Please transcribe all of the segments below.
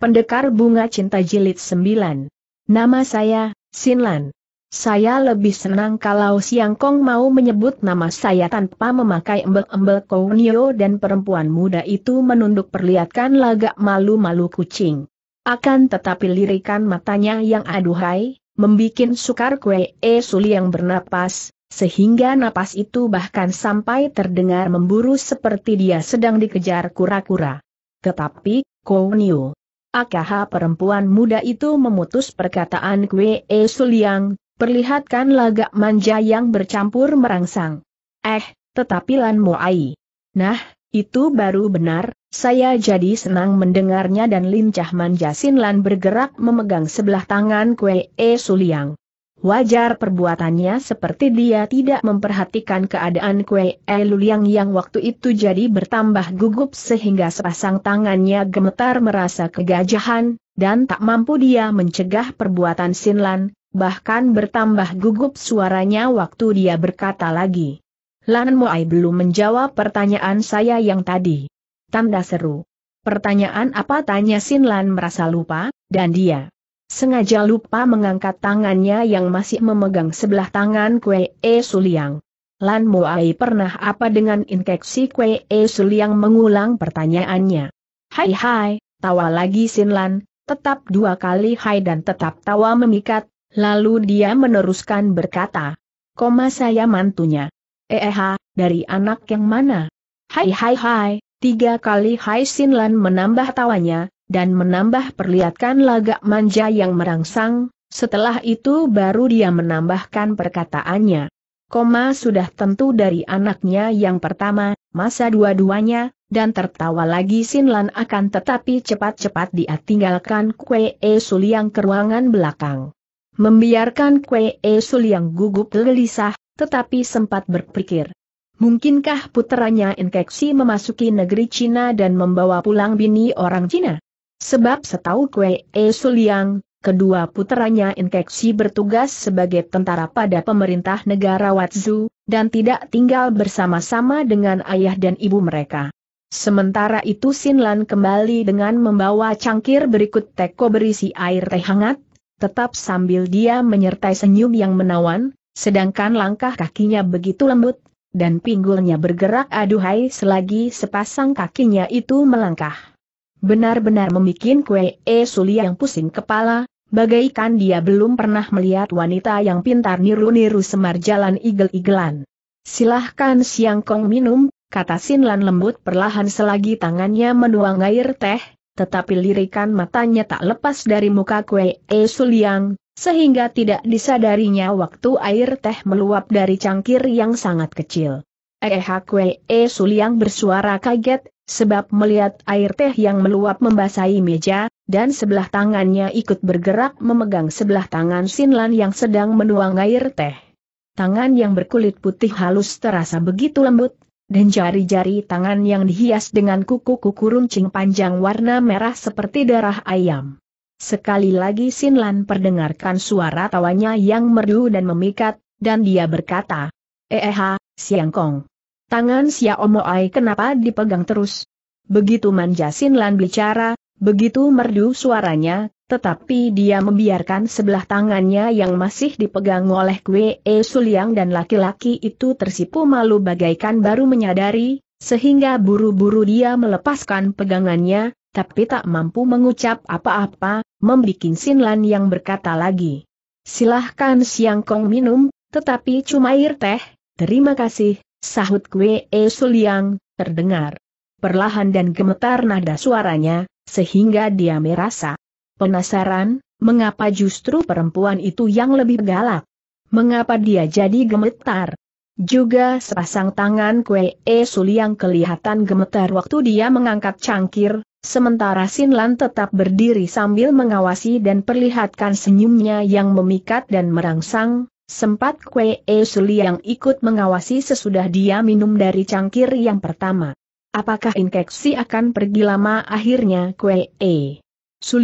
Pendekar Bunga Cinta Jilid 9. Nama saya, Sinlan. Saya lebih senang kalau Siang Kong mau menyebut nama saya tanpa memakai embel-embel Kounio dan perempuan muda itu menunduk perlihatkan lagak malu-malu kucing. Akan tetapi lirikan matanya yang aduhai, membikin sukar kue e suli yang bernapas, sehingga napas itu bahkan sampai terdengar memburu seperti dia sedang dikejar kura-kura. Tetapi, Kounio Akaha perempuan muda itu memutus perkataan Kwe E Suliang, perlihatkan lagak manja yang bercampur merangsang. Eh, tetapi Lan Moai. Nah, itu baru benar, saya jadi senang mendengarnya dan lincah manja Sin Lan bergerak memegang sebelah tangan Kwe E Suliang. Wajar perbuatannya seperti dia tidak memperhatikan keadaan Kue Eluliang yang waktu itu jadi bertambah gugup sehingga sepasang tangannya gemetar merasa kegajahan, dan tak mampu dia mencegah perbuatan Sinlan, bahkan bertambah gugup suaranya waktu dia berkata lagi. Lan Moai belum menjawab pertanyaan saya yang tadi. Tanda seru. Pertanyaan apa tanya Sinlan merasa lupa, dan dia Sengaja lupa mengangkat tangannya yang masih memegang sebelah tangan Kue E Suliang. Lan Moai pernah apa dengan infeksi Kue E Suliang mengulang pertanyaannya. Hai hai, tawa lagi Sin Lan. tetap dua kali hai dan tetap tawa memikat, lalu dia meneruskan berkata. Koma saya mantunya. Eha, eh, dari anak yang mana? Hai hai hai, tiga kali hai Sin Lan menambah tawanya, dan menambah perlihatkan lagak manja yang merangsang, setelah itu baru dia menambahkan perkataannya. Koma sudah tentu dari anaknya yang pertama, masa dua-duanya, dan tertawa lagi Sinlan akan tetapi cepat-cepat dia tinggalkan Kue E Suliang ke ruangan belakang. Membiarkan Kue E Suliang gugup gelisah, tetapi sempat berpikir. Mungkinkah puteranya Inkeksi memasuki negeri Cina dan membawa pulang bini orang Cina? Sebab setahu Kue E Suliang, kedua puteranya Inkeksi bertugas sebagai tentara pada pemerintah negara Watzu, dan tidak tinggal bersama-sama dengan ayah dan ibu mereka. Sementara itu Sinlan kembali dengan membawa cangkir berikut teko berisi air teh hangat, tetap sambil dia menyertai senyum yang menawan, sedangkan langkah kakinya begitu lembut, dan pinggulnya bergerak aduhai selagi sepasang kakinya itu melangkah. Benar-benar membuat Kue E Suli yang pusing kepala, bagaikan dia belum pernah melihat wanita yang pintar niru-niru semar jalan igel-igelan. Silahkan Siang Kong minum, kata Sinlan lembut perlahan selagi tangannya menuang air teh, tetapi lirikan matanya tak lepas dari muka kue E Suliang, sehingga tidak disadarinya waktu air teh meluap dari cangkir yang sangat kecil. Ehakwe eh, e. Suliang bersuara kaget, sebab melihat air teh yang meluap membasahi meja, dan sebelah tangannya ikut bergerak memegang sebelah tangan Sinlan yang sedang menuang air teh. Tangan yang berkulit putih halus terasa begitu lembut, dan jari-jari tangan yang dihias dengan kuku-kuku runcing panjang warna merah seperti darah ayam. Sekali lagi Sinlan perdengarkan suara tawanya yang merdu dan memikat, dan dia berkata, eh, eh, Siang Kong. Tangan Xiaomoai kenapa dipegang terus? Begitu Manjasin Lan bicara, begitu merdu suaranya, tetapi dia membiarkan sebelah tangannya yang masih dipegang oleh Kwe E Suliang dan laki-laki itu tersipu malu bagaikan baru menyadari, sehingga buru-buru dia melepaskan pegangannya, tapi tak mampu mengucap apa-apa, membikin Sinlan yang berkata lagi. Silahkan Siang Kong minum, tetapi cuma air teh, terima kasih, Sahut Kwe E Suliang, terdengar. Perlahan dan gemetar nada suaranya, sehingga dia merasa penasaran, mengapa justru perempuan itu yang lebih galak. Mengapa dia jadi gemetar? Juga sepasang tangan Kwe E Suliang kelihatan gemetar waktu dia mengangkat cangkir, sementara Sinlan tetap berdiri sambil mengawasi dan perlihatkan senyumnya yang memikat dan merangsang, Sempat Kwe E yang ikut mengawasi sesudah dia minum dari cangkir yang pertama. Apakah infeksi akan pergi lama akhirnya Kwe E?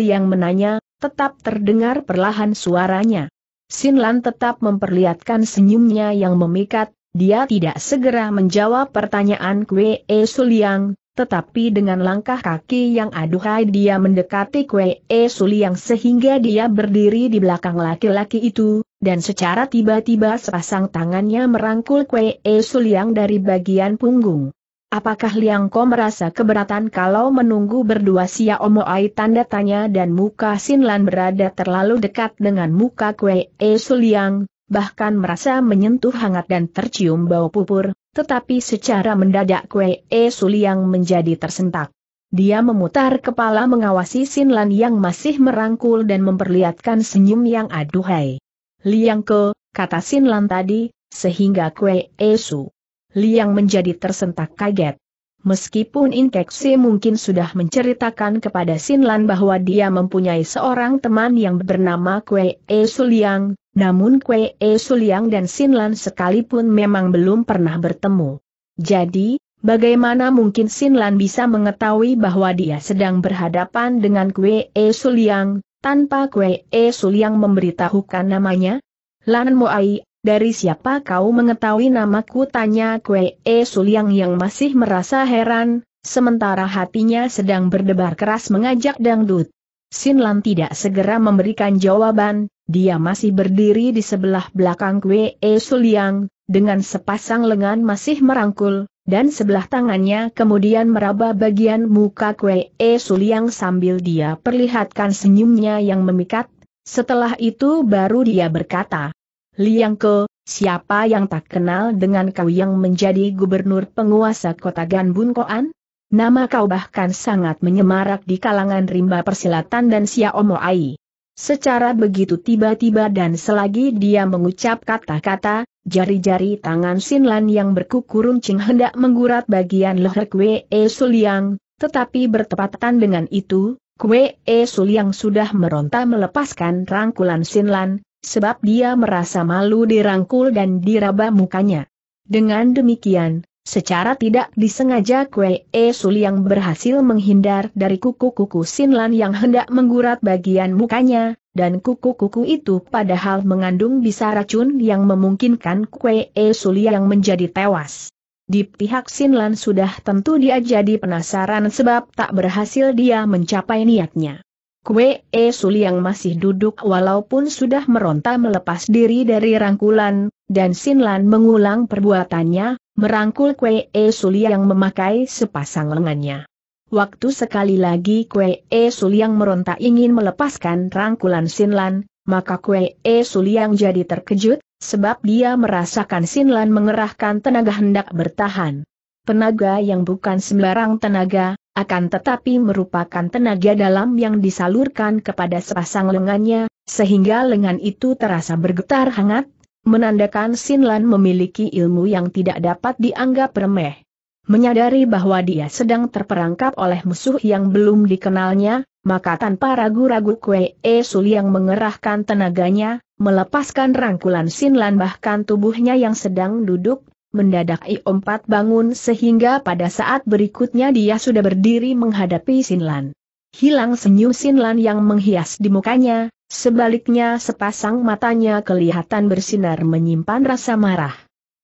yang menanya, tetap terdengar perlahan suaranya. Sinlan tetap memperlihatkan senyumnya yang memikat, dia tidak segera menjawab pertanyaan Kwe E Suliang, tetapi dengan langkah kaki yang aduhai dia mendekati Kue E Suliang sehingga dia berdiri di belakang laki-laki itu, dan secara tiba-tiba sepasang tangannya merangkul Kue E Suliang dari bagian punggung. Apakah Liang Ko merasa keberatan kalau menunggu berdua Sia Omoai tanda tanya dan muka Sinlan berada terlalu dekat dengan muka Kue E Suliang, bahkan merasa menyentuh hangat dan tercium bau pupur, tetapi secara mendadak Kue E Suliang menjadi tersentak. Dia memutar kepala mengawasi sin lan yang masih merangkul dan memperlihatkan senyum yang aduhai. Liang Ke, kata sin lan tadi, sehingga Kue e su. Liang menjadi tersentak kaget. Meskipun Inkeksi mungkin sudah menceritakan kepada Sinlan bahwa dia mempunyai seorang teman yang bernama Kwe E Suliang, namun Kwe E Suliang dan Sinlan sekalipun memang belum pernah bertemu. Jadi, Bagaimana mungkin Sinlan bisa mengetahui bahwa dia sedang berhadapan dengan Kwe E Suliang, tanpa Kwe E Suliang memberitahukan namanya? Lan Moai dari siapa kau mengetahui namaku tanya Kwe E Suliang yang masih merasa heran, sementara hatinya sedang berdebar keras mengajak dangdut. Sin tidak segera memberikan jawaban, dia masih berdiri di sebelah belakang Kwe E Suliang, dengan sepasang lengan masih merangkul, dan sebelah tangannya kemudian meraba bagian muka Kwe E Suliang sambil dia perlihatkan senyumnya yang memikat. Setelah itu baru dia berkata, Liang Ke, siapa yang tak kenal dengan kau yang menjadi gubernur penguasa kota Ganbun Koan? Nama kau bahkan sangat menyemarak di kalangan rimba persilatan dan Xiaomo Ai. Secara begitu tiba-tiba dan selagi dia mengucap kata-kata, jari-jari tangan Sinlan yang berkuku runcing hendak menggurat bagian leher Kwe E Suliang, tetapi bertepatan dengan itu, Kwe E Suliang sudah meronta melepaskan rangkulan Sinlan, sebab dia merasa malu dirangkul dan diraba mukanya. Dengan demikian, Secara tidak disengaja Kue E yang berhasil menghindar dari kuku-kuku Sinlan yang hendak menggurat bagian mukanya, dan kuku-kuku itu padahal mengandung bisa racun yang memungkinkan Kue E yang menjadi tewas. Di pihak Sinlan sudah tentu dia jadi penasaran sebab tak berhasil dia mencapai niatnya. Kue E Suli yang masih duduk walaupun sudah meronta melepas diri dari rangkulan, dan Sinlan mengulang perbuatannya, merangkul Kue E Suli yang memakai sepasang lengannya. Waktu sekali lagi Kue E Suli yang meronta ingin melepaskan rangkulan Sinlan, maka Kue E Suli yang jadi terkejut, sebab dia merasakan Sinlan mengerahkan tenaga hendak bertahan. Tenaga yang bukan sembarang tenaga, akan tetapi merupakan tenaga dalam yang disalurkan kepada sepasang lengannya, sehingga lengan itu terasa bergetar hangat, menandakan Sinlan memiliki ilmu yang tidak dapat dianggap remeh. Menyadari bahwa dia sedang terperangkap oleh musuh yang belum dikenalnya, maka tanpa ragu-ragu Kue E Sul yang mengerahkan tenaganya, melepaskan rangkulan Sinlan bahkan tubuhnya yang sedang duduk, mendadak I-4 bangun sehingga pada saat berikutnya dia sudah berdiri menghadapi Sinlan. Hilang senyum Sinlan yang menghias di mukanya, sebaliknya sepasang matanya kelihatan bersinar menyimpan rasa marah.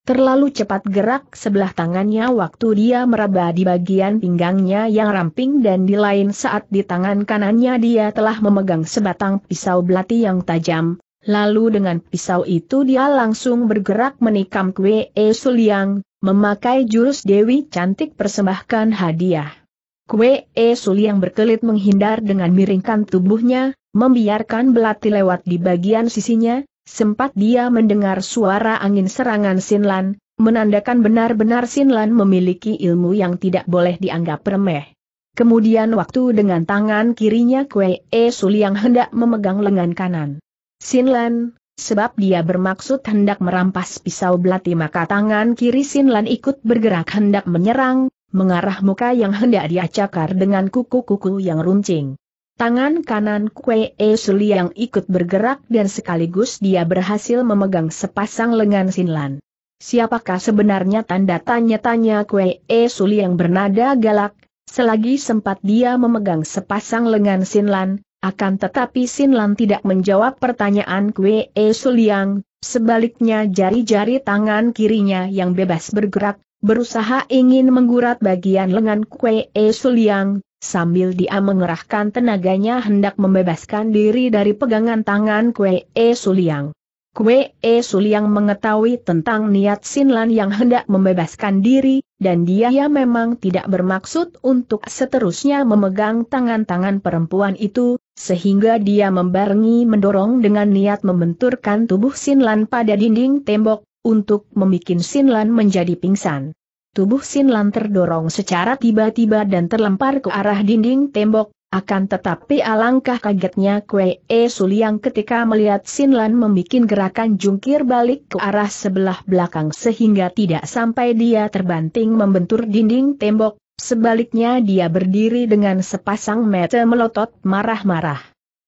Terlalu cepat gerak sebelah tangannya waktu dia meraba di bagian pinggangnya yang ramping dan di lain saat di tangan kanannya dia telah memegang sebatang pisau belati yang tajam, Lalu dengan pisau itu dia langsung bergerak menikam Kwe E Suliang, memakai jurus Dewi Cantik persembahkan hadiah. Kwe E Suliang berkelit menghindar dengan miringkan tubuhnya, membiarkan belati lewat di bagian sisinya, sempat dia mendengar suara angin serangan Sinlan, menandakan benar-benar Sinlan memiliki ilmu yang tidak boleh dianggap remeh. Kemudian waktu dengan tangan kirinya Kwe E Suliang hendak memegang lengan kanan. Sinlan, sebab dia bermaksud hendak merampas pisau belati maka tangan kiri Sinlan ikut bergerak hendak menyerang, mengarah muka yang hendak diacakar dengan kuku-kuku yang runcing. Tangan kanan Kue E Suli yang ikut bergerak dan sekaligus dia berhasil memegang sepasang lengan Sinlan. Siapakah sebenarnya tanda tanya-tanya Kue E Suli yang bernada galak, selagi sempat dia memegang sepasang lengan Sinlan, akan tetapi Sinlan tidak menjawab pertanyaan Kwe E Suliang, sebaliknya jari-jari tangan kirinya yang bebas bergerak, berusaha ingin menggurat bagian lengan Kwe E Suliang, sambil dia mengerahkan tenaganya hendak membebaskan diri dari pegangan tangan Kwe E Suliang. Kwe E Suliang mengetahui tentang niat Sinlan yang hendak membebaskan diri, dan dia memang tidak bermaksud untuk seterusnya memegang tangan-tangan perempuan itu, sehingga dia membarengi mendorong dengan niat membenturkan tubuh Sinlan pada dinding tembok, untuk membuat Sinlan menjadi pingsan. Tubuh Sinlan terdorong secara tiba-tiba dan terlempar ke arah dinding tembok, akan tetapi alangkah kagetnya Kwe E Suliang ketika melihat Sin Lan membuat gerakan jungkir balik ke arah sebelah belakang sehingga tidak sampai dia terbanting membentur dinding tembok, sebaliknya dia berdiri dengan sepasang mata melotot marah-marah.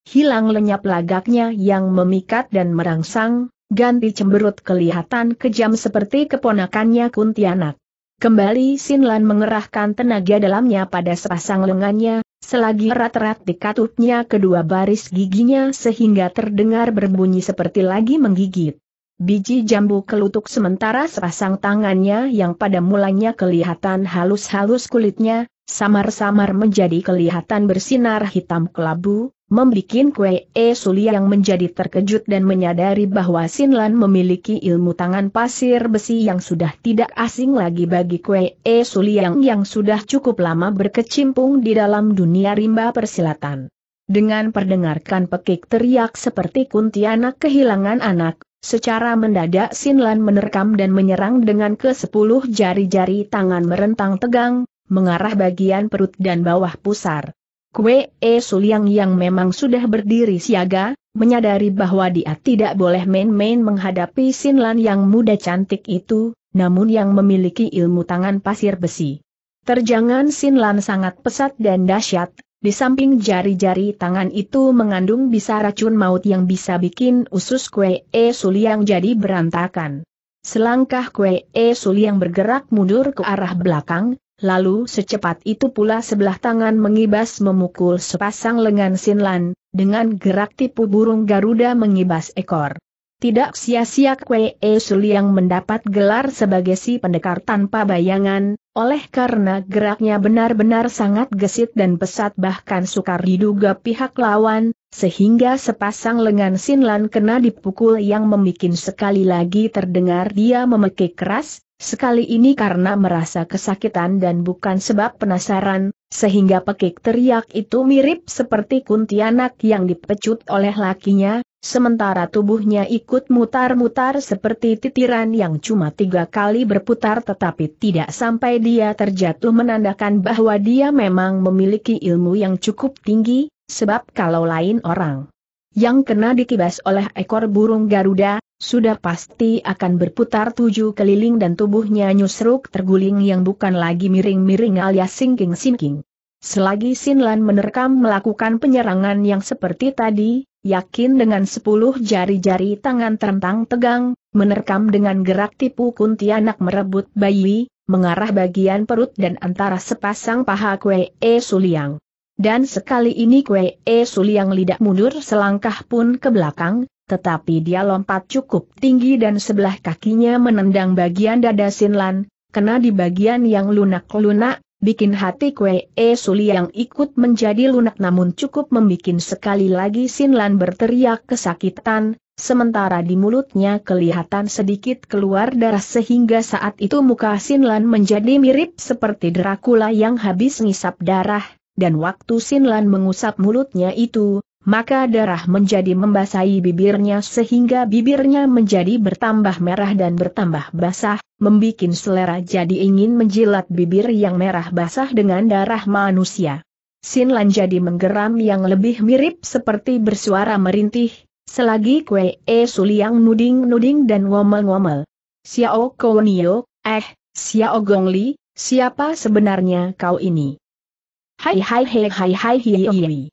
Hilang lenyap lagaknya yang memikat dan merangsang, ganti cemberut kelihatan kejam seperti keponakannya Kuntianak. Kembali Sin Lan mengerahkan tenaga dalamnya pada sepasang lengannya, Selagi erat-erat dikatupnya kedua baris giginya sehingga terdengar berbunyi seperti lagi menggigit. Biji jambu kelutuk sementara sepasang tangannya yang pada mulanya kelihatan halus-halus kulitnya, samar-samar menjadi kelihatan bersinar hitam kelabu, membikin Kue E Suli yang menjadi terkejut dan menyadari bahwa Sinlan memiliki ilmu tangan pasir besi yang sudah tidak asing lagi bagi Kue E Suli yang, yang sudah cukup lama berkecimpung di dalam dunia rimba persilatan. Dengan perdengarkan pekik teriak seperti kuntianak kehilangan anak, secara mendadak Sinlan menerkam dan menyerang dengan ke 10 jari-jari tangan merentang tegang, mengarah bagian perut dan bawah pusar. Kue E Suliang yang memang sudah berdiri siaga, menyadari bahwa dia tidak boleh main-main menghadapi Sinlan yang muda cantik itu, namun yang memiliki ilmu tangan pasir besi. Terjangan Sinlan sangat pesat dan dahsyat, di samping jari-jari tangan itu mengandung bisa racun maut yang bisa bikin usus kue E Suliang jadi berantakan. Selangkah kue E Suliang bergerak mundur ke arah belakang, Lalu secepat itu pula sebelah tangan mengibas memukul sepasang lengan Sinlan, dengan gerak tipu burung Garuda mengibas ekor. Tidak sia-sia Kwee yang mendapat gelar sebagai si pendekar tanpa bayangan, oleh karena geraknya benar-benar sangat gesit dan pesat bahkan sukar diduga pihak lawan, sehingga sepasang lengan Sinlan kena dipukul yang membuat sekali lagi terdengar dia memekik keras, Sekali ini karena merasa kesakitan dan bukan sebab penasaran, sehingga pekik teriak itu mirip seperti kuntianak yang dipecut oleh lakinya, sementara tubuhnya ikut mutar-mutar seperti titiran yang cuma tiga kali berputar tetapi tidak sampai dia terjatuh menandakan bahwa dia memang memiliki ilmu yang cukup tinggi, sebab kalau lain orang yang kena dikibas oleh ekor burung Garuda, sudah pasti akan berputar tujuh keliling dan tubuhnya nyusruk terguling yang bukan lagi miring-miring alias singking-singking. Selagi Sinlan menerkam melakukan penyerangan yang seperti tadi, yakin dengan sepuluh jari-jari tangan terentang tegang, menerkam dengan gerak tipu kuntianak merebut bayi, mengarah bagian perut dan antara sepasang paha Kwe E Suliang. Dan sekali ini Kwe E Suliang lidak mundur selangkah pun ke belakang, tetapi dia lompat cukup tinggi dan sebelah kakinya menendang bagian dada Sinlan, kena di bagian yang lunak-lunak, bikin hati kue E Suli yang ikut menjadi lunak namun cukup membikin sekali lagi Sinlan berteriak kesakitan, sementara di mulutnya kelihatan sedikit keluar darah sehingga saat itu muka Sinlan menjadi mirip seperti Dracula yang habis ngisap darah, dan waktu Sinlan mengusap mulutnya itu, maka darah menjadi membasahi bibirnya sehingga bibirnya menjadi bertambah merah dan bertambah basah, membikin selera jadi ingin menjilat bibir yang merah basah dengan darah manusia. Lan jadi menggeram yang lebih mirip seperti bersuara merintih, selagi kue e suliang nuding-nuding dan ngomel-ngomel. Xiao Kounio, eh, Xiao Gongli, siapa sebenarnya kau ini? Hai hai hai hai hai hai hai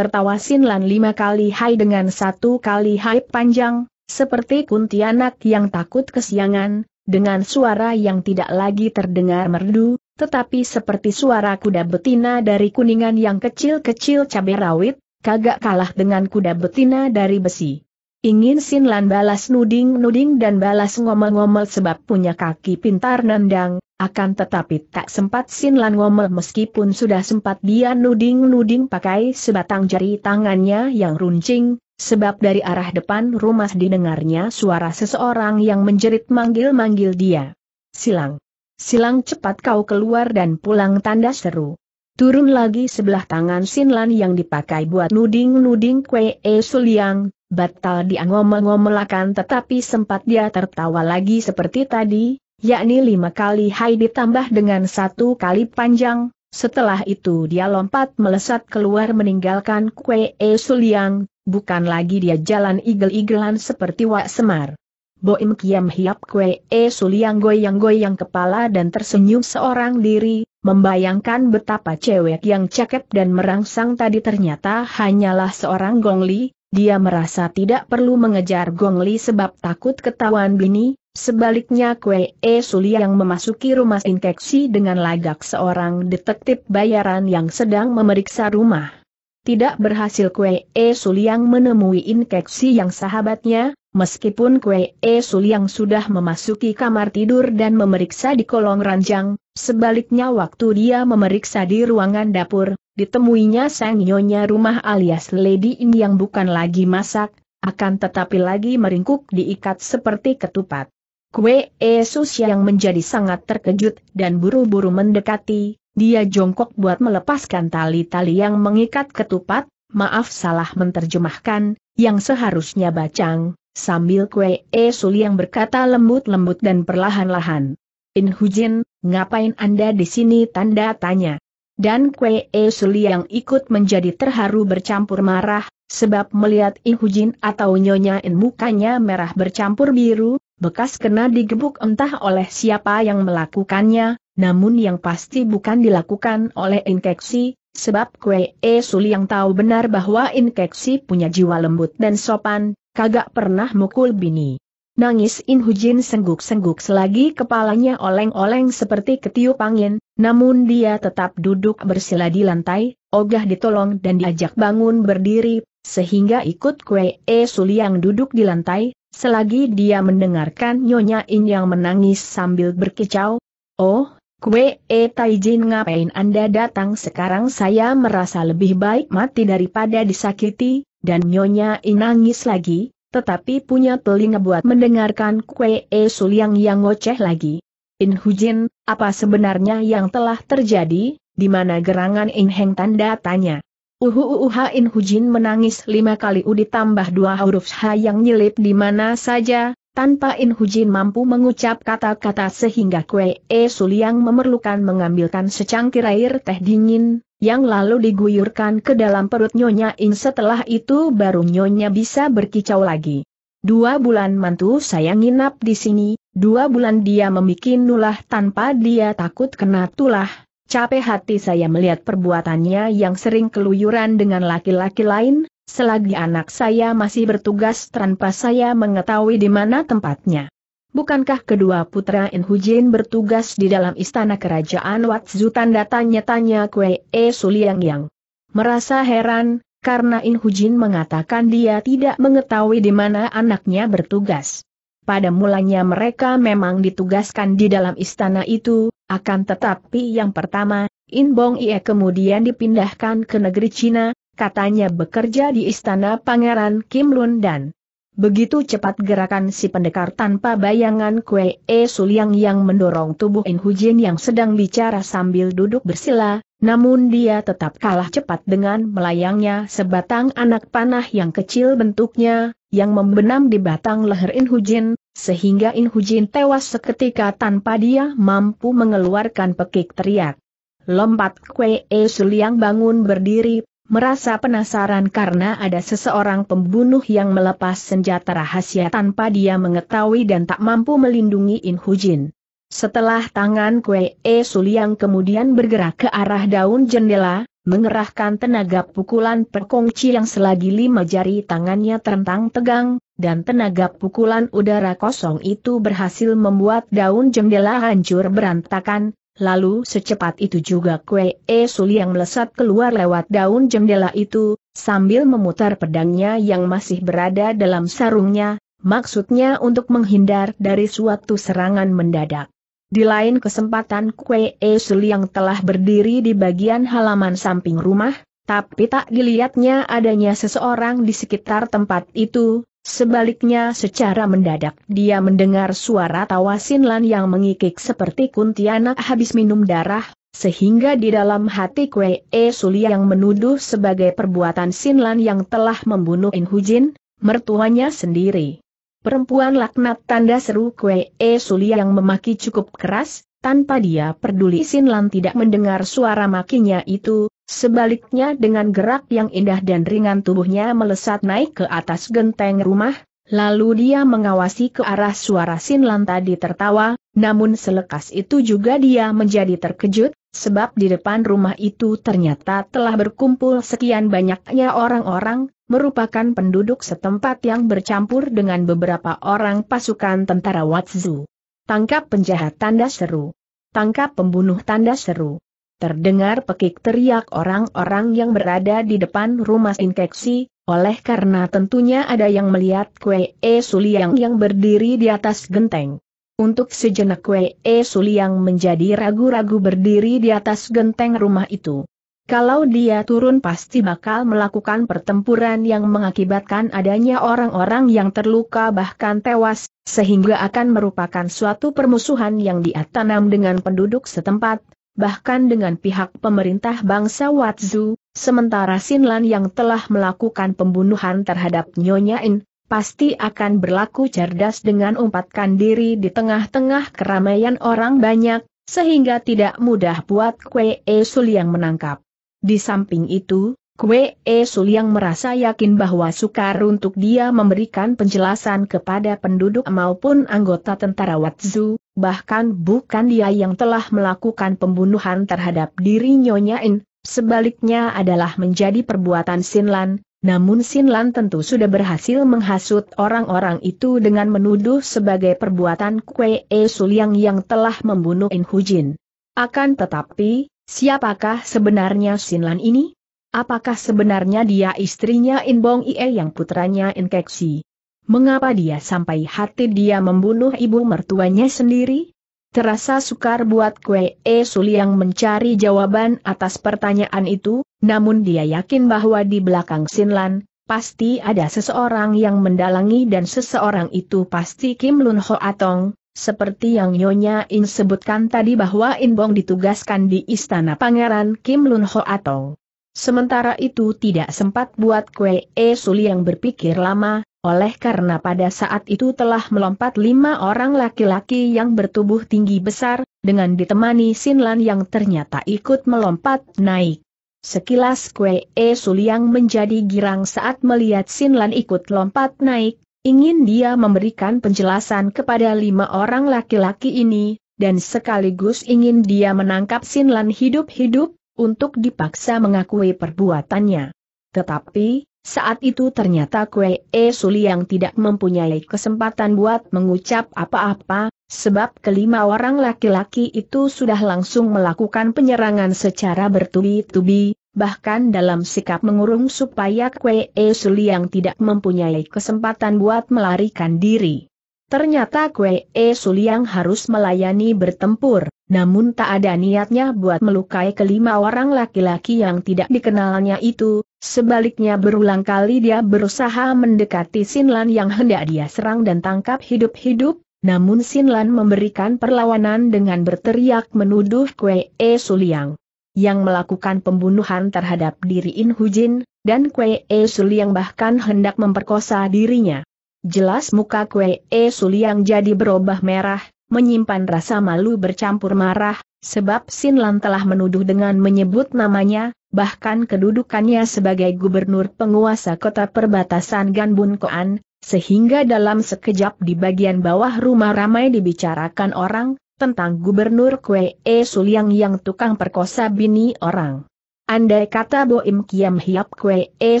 tertawa Sinlan lima kali hai dengan satu kali hai panjang, seperti kuntianak yang takut kesiangan, dengan suara yang tidak lagi terdengar merdu, tetapi seperti suara kuda betina dari kuningan yang kecil-kecil cabai rawit, kagak kalah dengan kuda betina dari besi. Ingin sinlan balas nuding-nuding dan balas ngomel-ngomel sebab punya kaki pintar nendang, akan tetapi tak sempat Sin Lan ngomel meskipun sudah sempat dia nuding-nuding pakai sebatang jari tangannya yang runcing, sebab dari arah depan rumah didengarnya suara seseorang yang menjerit manggil-manggil dia. Silang. Silang cepat kau keluar dan pulang tanda seru. Turun lagi sebelah tangan Sin Lan yang dipakai buat nuding-nuding kue e suliang, batal dia ngomel-ngomelakan tetapi sempat dia tertawa lagi seperti tadi, yakni lima kali hai ditambah dengan satu kali panjang, setelah itu dia lompat melesat keluar meninggalkan Kue E Suliang, bukan lagi dia jalan igel-igelan seperti Wak Semar. Boim Kiam Hiap Kue E Suliang goyang-goyang kepala dan tersenyum seorang diri, membayangkan betapa cewek yang cakep dan merangsang tadi ternyata hanyalah seorang Gongli, dia merasa tidak perlu mengejar Gongli sebab takut ketahuan Bini, Sebaliknya Kue E Suli yang memasuki rumah Inkeksi dengan lagak seorang detektif bayaran yang sedang memeriksa rumah. Tidak berhasil Kue E Suli yang menemui Inkeksi yang sahabatnya, meskipun Kue E Suli yang sudah memasuki kamar tidur dan memeriksa di kolong ranjang, sebaliknya waktu dia memeriksa di ruangan dapur, ditemuinya sang nyonya rumah alias Lady In yang bukan lagi masak, akan tetapi lagi meringkuk diikat seperti ketupat. Kue Esus yang menjadi sangat terkejut dan buru-buru mendekati, dia jongkok buat melepaskan tali-tali yang mengikat ketupat, maaf salah menterjemahkan, yang seharusnya bacang, sambil Kue Esul yang berkata lembut-lembut dan perlahan-lahan. In Hujin, ngapain Anda di sini tanda tanya? Dan Kue Esul yang ikut menjadi terharu bercampur marah, sebab melihat In Hujin atau Nyonya In mukanya merah bercampur biru, Bekas kena digebuk entah oleh siapa yang melakukannya, namun yang pasti bukan dilakukan oleh inkeksi, sebab Kwe E Suli yang tahu benar bahwa inkeksi punya jiwa lembut dan sopan, kagak pernah mukul bini. Nangis In Hujin sengguk-sengguk selagi kepalanya oleng-oleng seperti ketiup angin, namun dia tetap duduk bersila di lantai, ogah ditolong dan diajak bangun berdiri, sehingga ikut Kwe E Suli yang duduk di lantai, Selagi dia mendengarkan Nyonya In yang menangis sambil berkicau, Oh, Kue E Taijin ngapain Anda datang sekarang saya merasa lebih baik mati daripada disakiti, dan Nyonya In nangis lagi, tetapi punya telinga buat mendengarkan Kue E Suliang yang ngoceh lagi. In Hujin, apa sebenarnya yang telah terjadi, di mana gerangan In Heng tanda tanya? Uhuuhain Hujin menangis lima kali U ditambah dua huruf H yang nyelip di mana saja, tanpa In Hujin mampu mengucap kata-kata sehingga Kue E Suliang memerlukan mengambilkan secangkir air teh dingin, yang lalu diguyurkan ke dalam perut Nyonya In setelah itu baru Nyonya bisa berkicau lagi. Dua bulan mantu saya nginap di sini, dua bulan dia memikin nulah tanpa dia takut kena tulah, Capek hati saya melihat perbuatannya yang sering keluyuran dengan laki-laki lain, selagi anak saya masih bertugas tanpa saya mengetahui di mana tempatnya. Bukankah kedua putra Inhujin bertugas di dalam istana kerajaan Watsu tanda tanya-tanya Kwe E Suliang Yang? Merasa heran, karena Inhujin mengatakan dia tidak mengetahui di mana anaknya bertugas. Pada mulanya mereka memang ditugaskan di dalam istana itu, akan tetapi yang pertama, In Bong Ie kemudian dipindahkan ke negeri Cina, katanya bekerja di istana Pangeran Kim Lun Dan. Begitu cepat gerakan si pendekar tanpa bayangan Kue E Suliang yang mendorong tubuh In Hujin yang sedang bicara sambil duduk bersila, namun dia tetap kalah cepat dengan melayangnya sebatang anak panah yang kecil bentuknya, yang membenam di batang leher In Hujin, sehingga In Hujin tewas seketika tanpa dia mampu mengeluarkan pekik teriak. Lompat Kwee E Suliang bangun berdiri, merasa penasaran karena ada seseorang pembunuh yang melepas senjata rahasia tanpa dia mengetahui dan tak mampu melindungi In Hujin. Setelah tangan Kwee E Suliang kemudian bergerak ke arah daun jendela, Mengerahkan tenaga pukulan perkongci yang selagi lima jari tangannya terentang tegang, dan tenaga pukulan udara kosong itu berhasil membuat daun jendela hancur berantakan, lalu secepat itu juga kue e suli yang melesat keluar lewat daun jendela itu, sambil memutar pedangnya yang masih berada dalam sarungnya, maksudnya untuk menghindar dari suatu serangan mendadak. Di lain kesempatan Kue Suli yang telah berdiri di bagian halaman samping rumah, tapi tak dilihatnya adanya seseorang di sekitar tempat itu, sebaliknya secara mendadak dia mendengar suara tawa Sinlan yang mengikik seperti kuntianak habis minum darah, sehingga di dalam hati Kue Suli yang menuduh sebagai perbuatan Sinlan yang telah membunuh Inhujin, mertuanya sendiri. Perempuan laknat tanda seru kue E Suli yang memaki cukup keras, tanpa dia peduli Sinlan tidak mendengar suara makinya itu, sebaliknya dengan gerak yang indah dan ringan tubuhnya melesat naik ke atas genteng rumah, lalu dia mengawasi ke arah suara Sinlan tadi tertawa, namun selekas itu juga dia menjadi terkejut, sebab di depan rumah itu ternyata telah berkumpul sekian banyaknya orang-orang, merupakan penduduk setempat yang bercampur dengan beberapa orang pasukan tentara Watsu. Tangkap penjahat tanda seru. Tangkap pembunuh tanda seru. Terdengar pekik teriak orang-orang yang berada di depan rumah infeksi, oleh karena tentunya ada yang melihat Kue e Suliang yang berdiri di atas genteng. Untuk sejenak Wei e Suliang menjadi ragu-ragu berdiri di atas genteng rumah itu. Kalau dia turun pasti bakal melakukan pertempuran yang mengakibatkan adanya orang-orang yang terluka bahkan tewas, sehingga akan merupakan suatu permusuhan yang dia tanam dengan penduduk setempat, bahkan dengan pihak pemerintah bangsa Watzu, sementara Sinlan yang telah melakukan pembunuhan terhadap Nyonya In, pasti akan berlaku cerdas dengan umpatkan diri di tengah-tengah keramaian orang banyak, sehingga tidak mudah buat Kue e Sul yang menangkap. Di samping itu, Kue e Sul yang merasa yakin bahwa sukar untuk dia memberikan penjelasan kepada penduduk maupun anggota tentara Watzu, bahkan bukan dia yang telah melakukan pembunuhan terhadap diri Nyonya In, sebaliknya adalah menjadi perbuatan Sinlan, namun Sin Lan tentu sudah berhasil menghasut orang-orang itu dengan menuduh sebagai perbuatan Kue E Suliang yang telah membunuh In Hujin. Akan tetapi, siapakah sebenarnya Sin Lan ini? Apakah sebenarnya dia istrinya In Bong Ie yang putranya In Keksi? Mengapa dia sampai hati dia membunuh ibu mertuanya sendiri? Terasa sukar buat Kue E Suliang mencari jawaban atas pertanyaan itu, namun dia yakin bahwa di belakang Sinlan, pasti ada seseorang yang mendalangi dan seseorang itu pasti Kim Lun Ho Atong, seperti yang Nyonya In sebutkan tadi bahwa In Bong ditugaskan di istana pangeran Kim Lun Ho Atong. Sementara itu tidak sempat buat kue E Suli yang berpikir lama, oleh karena pada saat itu telah melompat lima orang laki-laki yang bertubuh tinggi besar, dengan ditemani Sinlan yang ternyata ikut melompat naik. Sekilas Kue E Suliang menjadi girang saat melihat Sinlan ikut lompat naik, ingin dia memberikan penjelasan kepada lima orang laki-laki ini, dan sekaligus ingin dia menangkap Sinlan hidup-hidup, untuk dipaksa mengakui perbuatannya. Tetapi, saat itu ternyata Kue E Suliang tidak mempunyai kesempatan buat mengucap apa-apa, Sebab kelima orang laki-laki itu sudah langsung melakukan penyerangan secara bertubi-tubi, bahkan dalam sikap mengurung supaya e Suli yang tidak mempunyai kesempatan buat melarikan diri. Ternyata e Suli yang harus melayani bertempur, namun tak ada niatnya buat melukai kelima orang laki-laki yang tidak dikenalnya itu, sebaliknya berulang kali dia berusaha mendekati Sinlan yang hendak dia serang dan tangkap hidup-hidup, namun Sinlan memberikan perlawanan dengan berteriak menuduh Kwe E Suliang yang melakukan pembunuhan terhadap diri In Hujin, dan Kwe E Suliang bahkan hendak memperkosa dirinya. Jelas muka Kwe E Suliang jadi berubah merah, menyimpan rasa malu bercampur marah, sebab Sinlan telah menuduh dengan menyebut namanya, bahkan kedudukannya sebagai gubernur penguasa kota perbatasan Ganbun Koan, sehingga dalam sekejap di bagian bawah rumah ramai dibicarakan orang, tentang Gubernur Kwe E Suliang yang tukang perkosa bini orang. Andai kata Boim Kiam Hiap Kwe E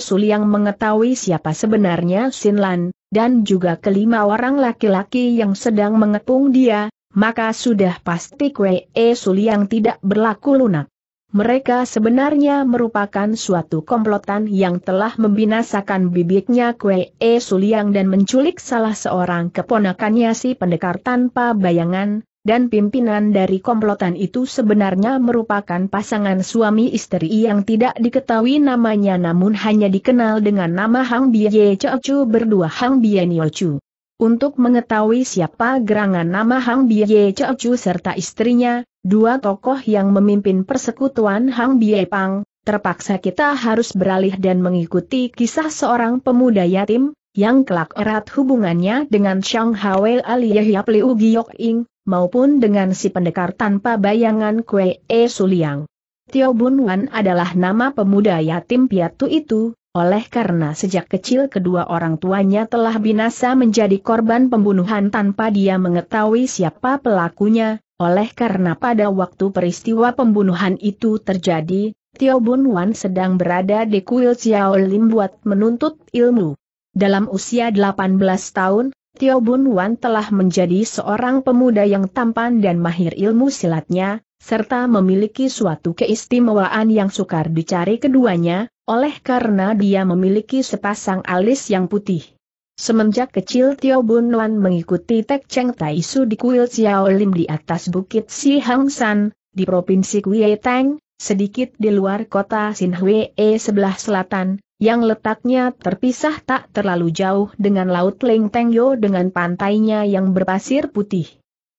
Suliang mengetahui siapa sebenarnya Sin Lan dan juga kelima orang laki-laki yang sedang mengepung dia, maka sudah pasti Kwe E Suliang tidak berlaku lunak. Mereka sebenarnya merupakan suatu komplotan yang telah membinasakan bibitnya Kue E Suliang dan menculik salah seorang keponakannya si pendekar tanpa bayangan, dan pimpinan dari komplotan itu sebenarnya merupakan pasangan suami istri yang tidak diketahui namanya namun hanya dikenal dengan nama Hang Biye Chu berdua Hang Bie Nio Chu. Untuk mengetahui siapa gerangan nama Hang Biye Chu serta istrinya, Dua tokoh yang memimpin persekutuan Hang Bie Pang, terpaksa kita harus beralih dan mengikuti kisah seorang pemuda yatim, yang kelak erat hubungannya dengan Shang Ali Aliyah Liu Giok Ing, maupun dengan si pendekar tanpa bayangan Kue E Suliang. Tio Bun Wan adalah nama pemuda yatim piatu itu, oleh karena sejak kecil kedua orang tuanya telah binasa menjadi korban pembunuhan tanpa dia mengetahui siapa pelakunya, oleh karena pada waktu peristiwa pembunuhan itu terjadi, Tio Bun Wan sedang berada di kuil Xiao Lim buat menuntut ilmu. Dalam usia 18 tahun, Tio Bun Wan telah menjadi seorang pemuda yang tampan dan mahir ilmu silatnya, serta memiliki suatu keistimewaan yang sukar dicari keduanya, oleh karena dia memiliki sepasang alis yang putih. Semenjak kecil Tio Bun Wan mengikuti Tek Cheng Tai di kuil Xiaolim di atas bukit Si Hang San, di provinsi Kuei Tang, sedikit di luar kota Sinhue sebelah selatan, yang letaknya terpisah tak terlalu jauh dengan Laut Leng Tengyo dengan pantainya yang berpasir putih.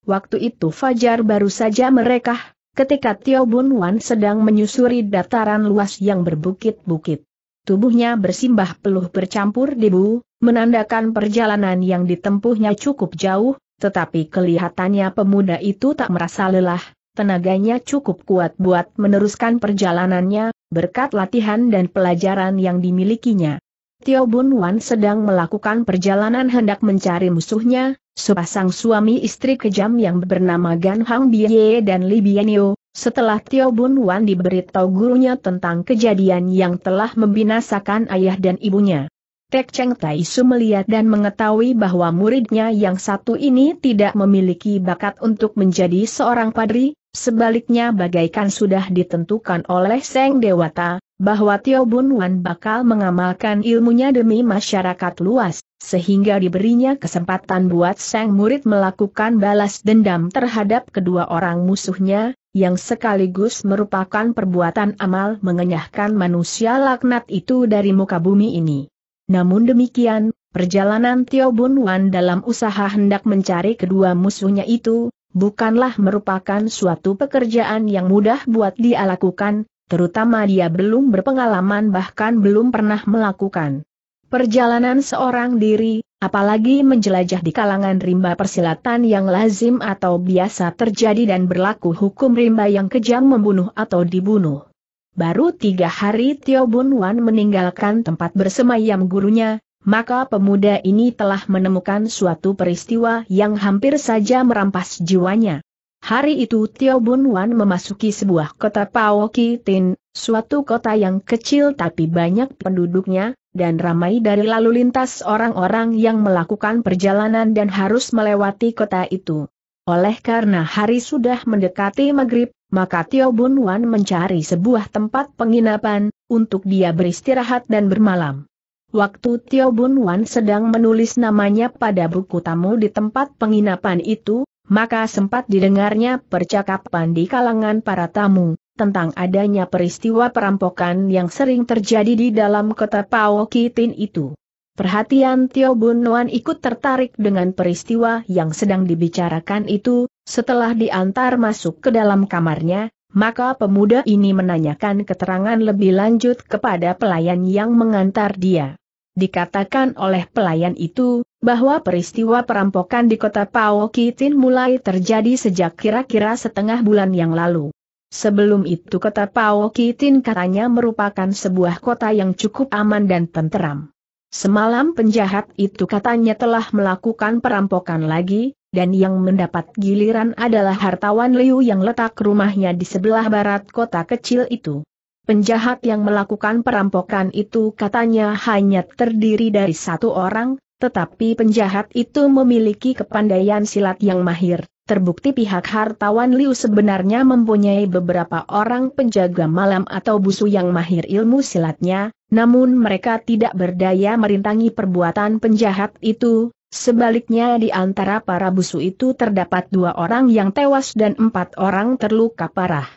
Waktu itu Fajar baru saja merekah, ketika Tio Bun Wan sedang menyusuri dataran luas yang berbukit-bukit. Tubuhnya bersimbah peluh bercampur debu, menandakan perjalanan yang ditempuhnya cukup jauh, tetapi kelihatannya pemuda itu tak merasa lelah, tenaganya cukup kuat buat meneruskan perjalanannya, berkat latihan dan pelajaran yang dimilikinya. Tio Bun Wan sedang melakukan perjalanan hendak mencari musuhnya, sepasang suami istri kejam yang bernama Gan Hang Biye dan Li Bienio, setelah Tio Bun Wan diberitahu gurunya tentang kejadian yang telah membinasakan ayah dan ibunya. Tek Cheng Tai Su melihat dan mengetahui bahwa muridnya yang satu ini tidak memiliki bakat untuk menjadi seorang padri, sebaliknya bagaikan sudah ditentukan oleh Seng Dewata, bahwa Tio Bun Wan bakal mengamalkan ilmunya demi masyarakat luas, sehingga diberinya kesempatan buat sang murid melakukan balas dendam terhadap kedua orang musuhnya, yang sekaligus merupakan perbuatan amal mengenyahkan manusia laknat itu dari muka bumi ini. Namun demikian, perjalanan Tio Bun Wan dalam usaha hendak mencari kedua musuhnya itu, bukanlah merupakan suatu pekerjaan yang mudah buat dia lakukan, terutama dia belum berpengalaman bahkan belum pernah melakukan. Perjalanan seorang diri, apalagi menjelajah di kalangan rimba persilatan yang lazim atau biasa terjadi dan berlaku hukum rimba yang kejam membunuh atau dibunuh. Baru tiga hari Tio Bun Wan meninggalkan tempat bersemayam gurunya, maka pemuda ini telah menemukan suatu peristiwa yang hampir saja merampas jiwanya. Hari itu Tio Bun Wan memasuki sebuah kota Pao Tin, suatu kota yang kecil tapi banyak penduduknya, dan ramai dari lalu lintas orang-orang yang melakukan perjalanan dan harus melewati kota itu. Oleh karena hari sudah mendekati maghrib, maka Tio Bun Wan mencari sebuah tempat penginapan, untuk dia beristirahat dan bermalam. Waktu Tio Bun Wan sedang menulis namanya pada buku tamu di tempat penginapan itu, maka sempat didengarnya percakapan di kalangan para tamu tentang adanya peristiwa perampokan yang sering terjadi di dalam kota Pao Kitin itu. Perhatian Tio Bunuan ikut tertarik dengan peristiwa yang sedang dibicarakan itu, setelah diantar masuk ke dalam kamarnya, maka pemuda ini menanyakan keterangan lebih lanjut kepada pelayan yang mengantar dia. Dikatakan oleh pelayan itu, bahwa peristiwa perampokan di kota Pao Kitin mulai terjadi sejak kira-kira setengah bulan yang lalu. Sebelum itu kota Pao Kitin katanya merupakan sebuah kota yang cukup aman dan tenteram. Semalam penjahat itu katanya telah melakukan perampokan lagi, dan yang mendapat giliran adalah hartawan Liu yang letak rumahnya di sebelah barat kota kecil itu. Penjahat yang melakukan perampokan itu katanya hanya terdiri dari satu orang, tetapi penjahat itu memiliki kepandaian silat yang mahir. Terbukti pihak hartawan Liu sebenarnya mempunyai beberapa orang penjaga malam atau busu yang mahir ilmu silatnya, namun mereka tidak berdaya merintangi perbuatan penjahat itu, Sebaliknya di antara para busu itu terdapat dua orang yang tewas dan empat orang terluka parah.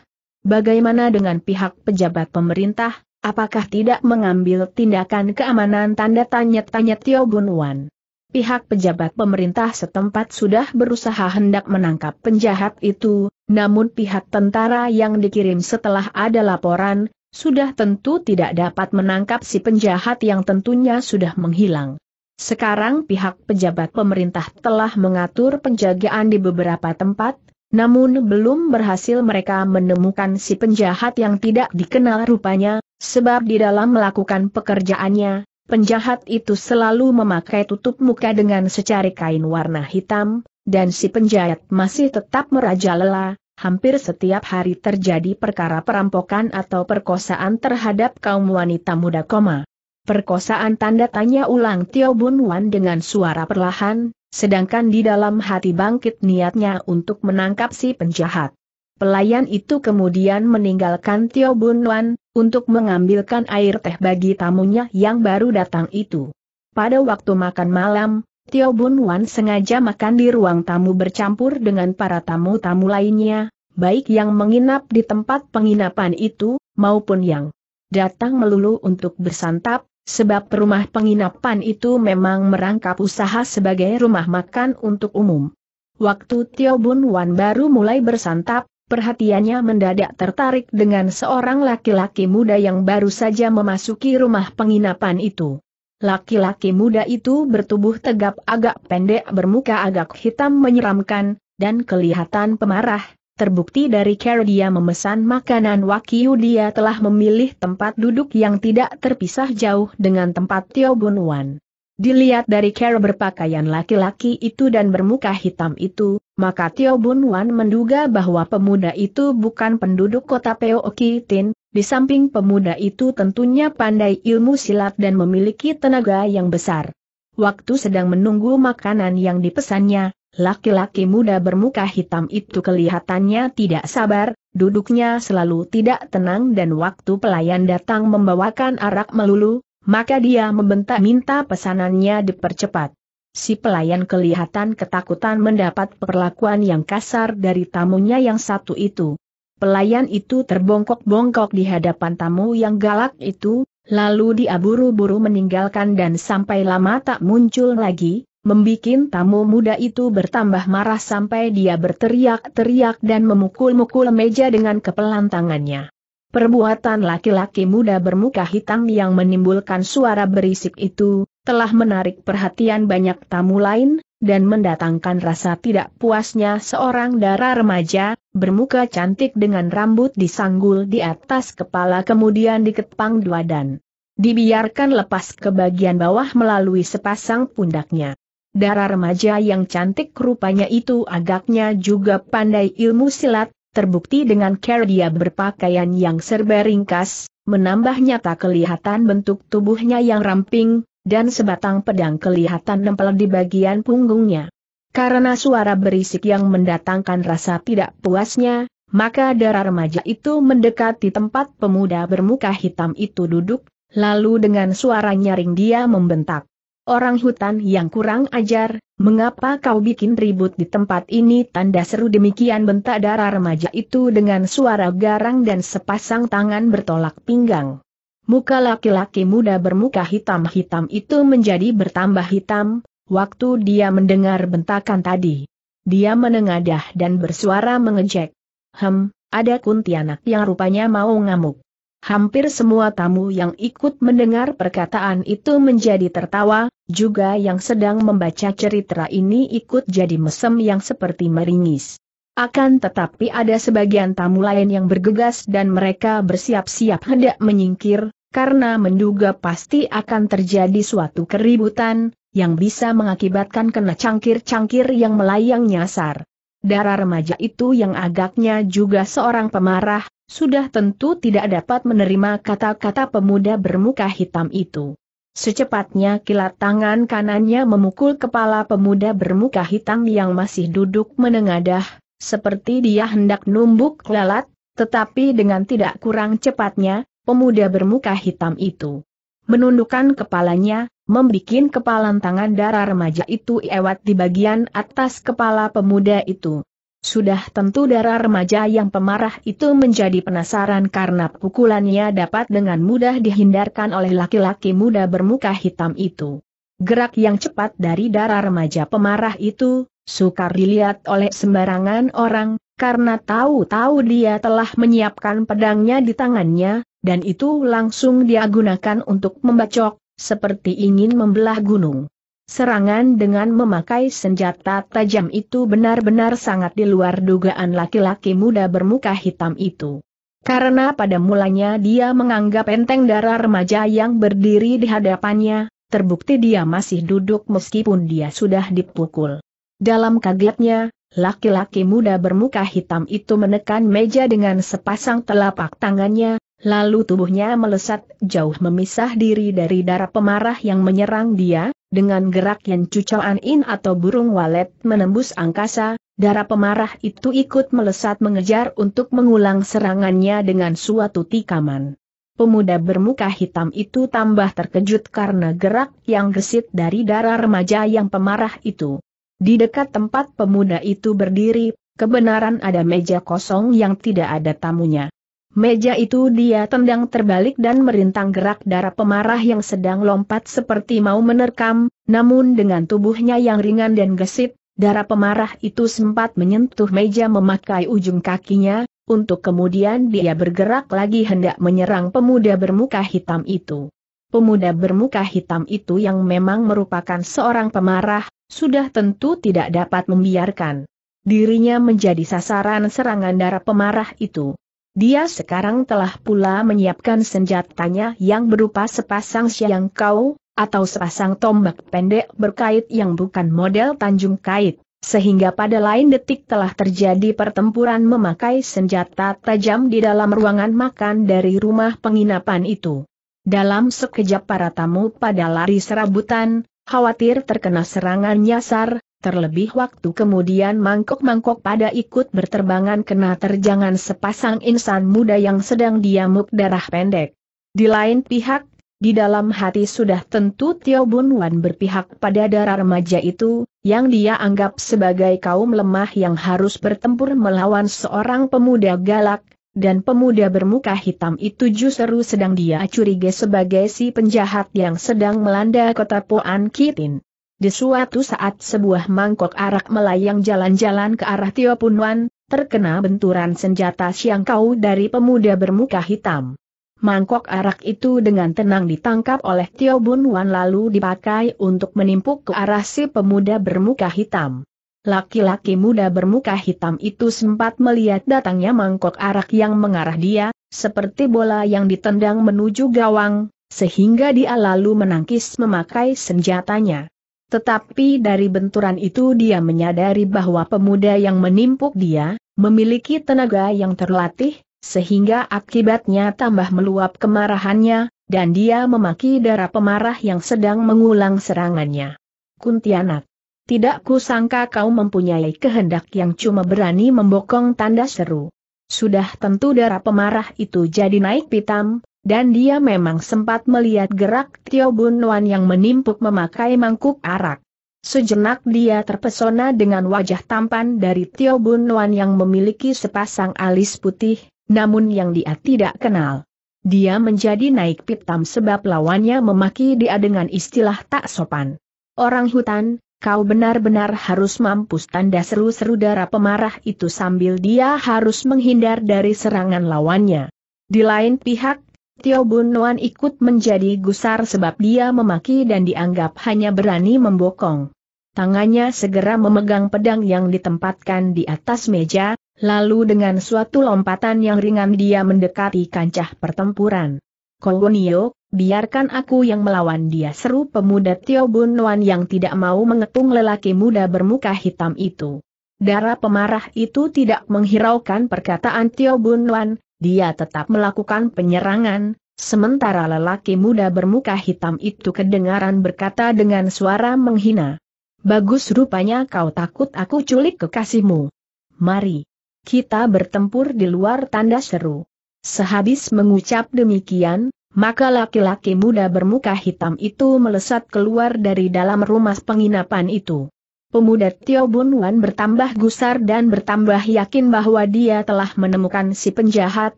Bagaimana dengan pihak pejabat pemerintah, apakah tidak mengambil tindakan keamanan tanda tanya-tanya Tio Wan? Pihak pejabat pemerintah setempat sudah berusaha hendak menangkap penjahat itu, namun pihak tentara yang dikirim setelah ada laporan, sudah tentu tidak dapat menangkap si penjahat yang tentunya sudah menghilang. Sekarang pihak pejabat pemerintah telah mengatur penjagaan di beberapa tempat, namun belum berhasil mereka menemukan si penjahat yang tidak dikenal rupanya, sebab di dalam melakukan pekerjaannya, penjahat itu selalu memakai tutup muka dengan secari kain warna hitam, dan si penjahat masih tetap merajalela, hampir setiap hari terjadi perkara perampokan atau perkosaan terhadap kaum wanita muda koma. Perkosaan tanda tanya ulang Tio Bun Wan dengan suara perlahan, sedangkan di dalam hati bangkit niatnya untuk menangkap si penjahat. Pelayan itu kemudian meninggalkan Tio Bun Wan, untuk mengambilkan air teh bagi tamunya yang baru datang itu. Pada waktu makan malam, Tio Bun Wan sengaja makan di ruang tamu bercampur dengan para tamu-tamu lainnya, baik yang menginap di tempat penginapan itu, maupun yang datang melulu untuk bersantap, Sebab rumah penginapan itu memang merangkap usaha sebagai rumah makan untuk umum. Waktu Tio Bun Wan baru mulai bersantap, perhatiannya mendadak tertarik dengan seorang laki-laki muda yang baru saja memasuki rumah penginapan itu. Laki-laki muda itu bertubuh tegap agak pendek bermuka agak hitam menyeramkan, dan kelihatan pemarah, Terbukti dari cara dia memesan makanan wakiu dia telah memilih tempat duduk yang tidak terpisah jauh dengan tempat Tio Wan. Dilihat dari cara berpakaian laki-laki itu dan bermuka hitam itu, maka Tio Wan menduga bahwa pemuda itu bukan penduduk kota Peo Okitin. di samping pemuda itu tentunya pandai ilmu silat dan memiliki tenaga yang besar. Waktu sedang menunggu makanan yang dipesannya, Laki-laki muda bermuka hitam itu kelihatannya tidak sabar, duduknya selalu tidak tenang dan waktu pelayan datang membawakan arak melulu, maka dia membentak minta pesanannya dipercepat. Si pelayan kelihatan ketakutan mendapat perlakuan yang kasar dari tamunya yang satu itu. Pelayan itu terbongkok-bongkok di hadapan tamu yang galak itu, lalu dia buru-buru meninggalkan dan sampai lama tak muncul lagi, membikin tamu muda itu bertambah marah sampai dia berteriak-teriak dan memukul-mukul meja dengan kepelan tangannya. Perbuatan laki-laki muda bermuka hitam yang menimbulkan suara berisik itu, telah menarik perhatian banyak tamu lain, dan mendatangkan rasa tidak puasnya seorang darah remaja, bermuka cantik dengan rambut disanggul di atas kepala kemudian dikepang dua dan dibiarkan lepas ke bagian bawah melalui sepasang pundaknya darah remaja yang cantik rupanya itu agaknya juga pandai ilmu silat, terbukti dengan cara dia berpakaian yang serba ringkas, menambah nyata kelihatan bentuk tubuhnya yang ramping, dan sebatang pedang kelihatan nempel di bagian punggungnya. Karena suara berisik yang mendatangkan rasa tidak puasnya, maka darah remaja itu mendekati tempat pemuda bermuka hitam itu duduk, lalu dengan suara nyaring dia membentak. Orang hutan yang kurang ajar, mengapa kau bikin ribut di tempat ini? Tanda seru demikian bentak darah remaja itu dengan suara garang dan sepasang tangan bertolak pinggang. Muka laki-laki muda bermuka hitam-hitam itu menjadi bertambah hitam, waktu dia mendengar bentakan tadi. Dia menengadah dan bersuara mengejek. Hem, ada kuntianak yang rupanya mau ngamuk. Hampir semua tamu yang ikut mendengar perkataan itu menjadi tertawa, juga yang sedang membaca cerita ini ikut jadi mesem yang seperti meringis. Akan tetapi ada sebagian tamu lain yang bergegas dan mereka bersiap-siap hendak menyingkir, karena menduga pasti akan terjadi suatu keributan, yang bisa mengakibatkan kena cangkir-cangkir yang melayang nyasar darah remaja itu yang agaknya juga seorang pemarah, sudah tentu tidak dapat menerima kata-kata pemuda bermuka hitam itu. Secepatnya kilat tangan kanannya memukul kepala pemuda bermuka hitam yang masih duduk menengadah, seperti dia hendak numbuk lalat, tetapi dengan tidak kurang cepatnya, pemuda bermuka hitam itu menundukkan kepalanya, membikin kepalan tangan darah remaja itu lewat di bagian atas kepala pemuda itu. Sudah tentu darah remaja yang pemarah itu menjadi penasaran karena pukulannya dapat dengan mudah dihindarkan oleh laki-laki muda bermuka hitam itu. Gerak yang cepat dari darah remaja pemarah itu, sukar dilihat oleh sembarangan orang, karena tahu-tahu dia telah menyiapkan pedangnya di tangannya, dan itu langsung dia gunakan untuk membacok, seperti ingin membelah gunung. Serangan dengan memakai senjata tajam itu benar-benar sangat di luar dugaan laki-laki muda bermuka hitam itu. Karena pada mulanya dia menganggap enteng darah remaja yang berdiri di hadapannya, terbukti dia masih duduk meskipun dia sudah dipukul. Dalam kagetnya, laki-laki muda bermuka hitam itu menekan meja dengan sepasang telapak tangannya, Lalu tubuhnya melesat jauh memisah diri dari darah pemarah yang menyerang dia, dengan gerak yang cucoan in atau burung walet menembus angkasa, darah pemarah itu ikut melesat mengejar untuk mengulang serangannya dengan suatu tikaman. Pemuda bermuka hitam itu tambah terkejut karena gerak yang gesit dari darah remaja yang pemarah itu. Di dekat tempat pemuda itu berdiri, kebenaran ada meja kosong yang tidak ada tamunya. Meja itu dia tendang terbalik dan merintang gerak darah pemarah yang sedang lompat seperti mau menerkam, namun dengan tubuhnya yang ringan dan gesit, darah pemarah itu sempat menyentuh meja memakai ujung kakinya, untuk kemudian dia bergerak lagi hendak menyerang pemuda bermuka hitam itu. Pemuda bermuka hitam itu yang memang merupakan seorang pemarah, sudah tentu tidak dapat membiarkan dirinya menjadi sasaran serangan darah pemarah itu. Dia sekarang telah pula menyiapkan senjatanya yang berupa sepasang siang kau, atau sepasang tombak pendek berkait yang bukan model tanjung kait, sehingga pada lain detik telah terjadi pertempuran memakai senjata tajam di dalam ruangan makan dari rumah penginapan itu. Dalam sekejap para tamu pada lari serabutan, khawatir terkena serangan nyasar, Terlebih waktu kemudian mangkok-mangkok pada ikut berterbangan kena terjangan sepasang insan muda yang sedang diamuk darah pendek. Di lain pihak, di dalam hati sudah tentu Tio Bun Wan berpihak pada darah remaja itu, yang dia anggap sebagai kaum lemah yang harus bertempur melawan seorang pemuda galak, dan pemuda bermuka hitam itu justru sedang dia curiga sebagai si penjahat yang sedang melanda kota Poan Kitin. Di suatu saat sebuah mangkok arak melayang jalan-jalan ke arah Tio Punwan, terkena benturan senjata siang kau dari pemuda bermuka hitam. Mangkok arak itu dengan tenang ditangkap oleh Tio Wan lalu dipakai untuk menimpuk ke arah si pemuda bermuka hitam. Laki-laki muda bermuka hitam itu sempat melihat datangnya mangkok arak yang mengarah dia, seperti bola yang ditendang menuju gawang, sehingga dia lalu menangkis memakai senjatanya. Tetapi dari benturan itu dia menyadari bahwa pemuda yang menimpuk dia, memiliki tenaga yang terlatih, sehingga akibatnya tambah meluap kemarahannya, dan dia memaki darah pemarah yang sedang mengulang serangannya. Kuntianak. Tidak kusangka kau mempunyai kehendak yang cuma berani membokong tanda seru. Sudah tentu darah pemarah itu jadi naik pitam, dan dia memang sempat melihat gerak Tio Bun Wan yang menimpuk memakai mangkuk arak. Sejenak dia terpesona dengan wajah tampan dari Tio Bun Wan yang memiliki sepasang alis putih, namun yang dia tidak kenal. Dia menjadi naik pitam sebab lawannya memaki dia dengan istilah tak sopan. Orang hutan, kau benar-benar harus mampus tanda seru-seru darah pemarah itu sambil dia harus menghindar dari serangan lawannya. Di lain pihak, Tio Bun Wan ikut menjadi gusar sebab dia memaki dan dianggap hanya berani membokong. Tangannya segera memegang pedang yang ditempatkan di atas meja, lalu dengan suatu lompatan yang ringan dia mendekati kancah pertempuran. Kolonio, biarkan aku yang melawan dia seru pemuda Tio Bun Wan yang tidak mau mengepung lelaki muda bermuka hitam itu. Darah pemarah itu tidak menghiraukan perkataan Tio Bun Wan, dia tetap melakukan penyerangan, sementara lelaki muda bermuka hitam itu kedengaran berkata dengan suara menghina. Bagus rupanya kau takut aku culik kekasihmu. Mari. Kita bertempur di luar tanda seru. Sehabis mengucap demikian, maka laki-laki muda bermuka hitam itu melesat keluar dari dalam rumah penginapan itu pemuda Tio Bun Wan bertambah gusar dan bertambah yakin bahwa dia telah menemukan si penjahat,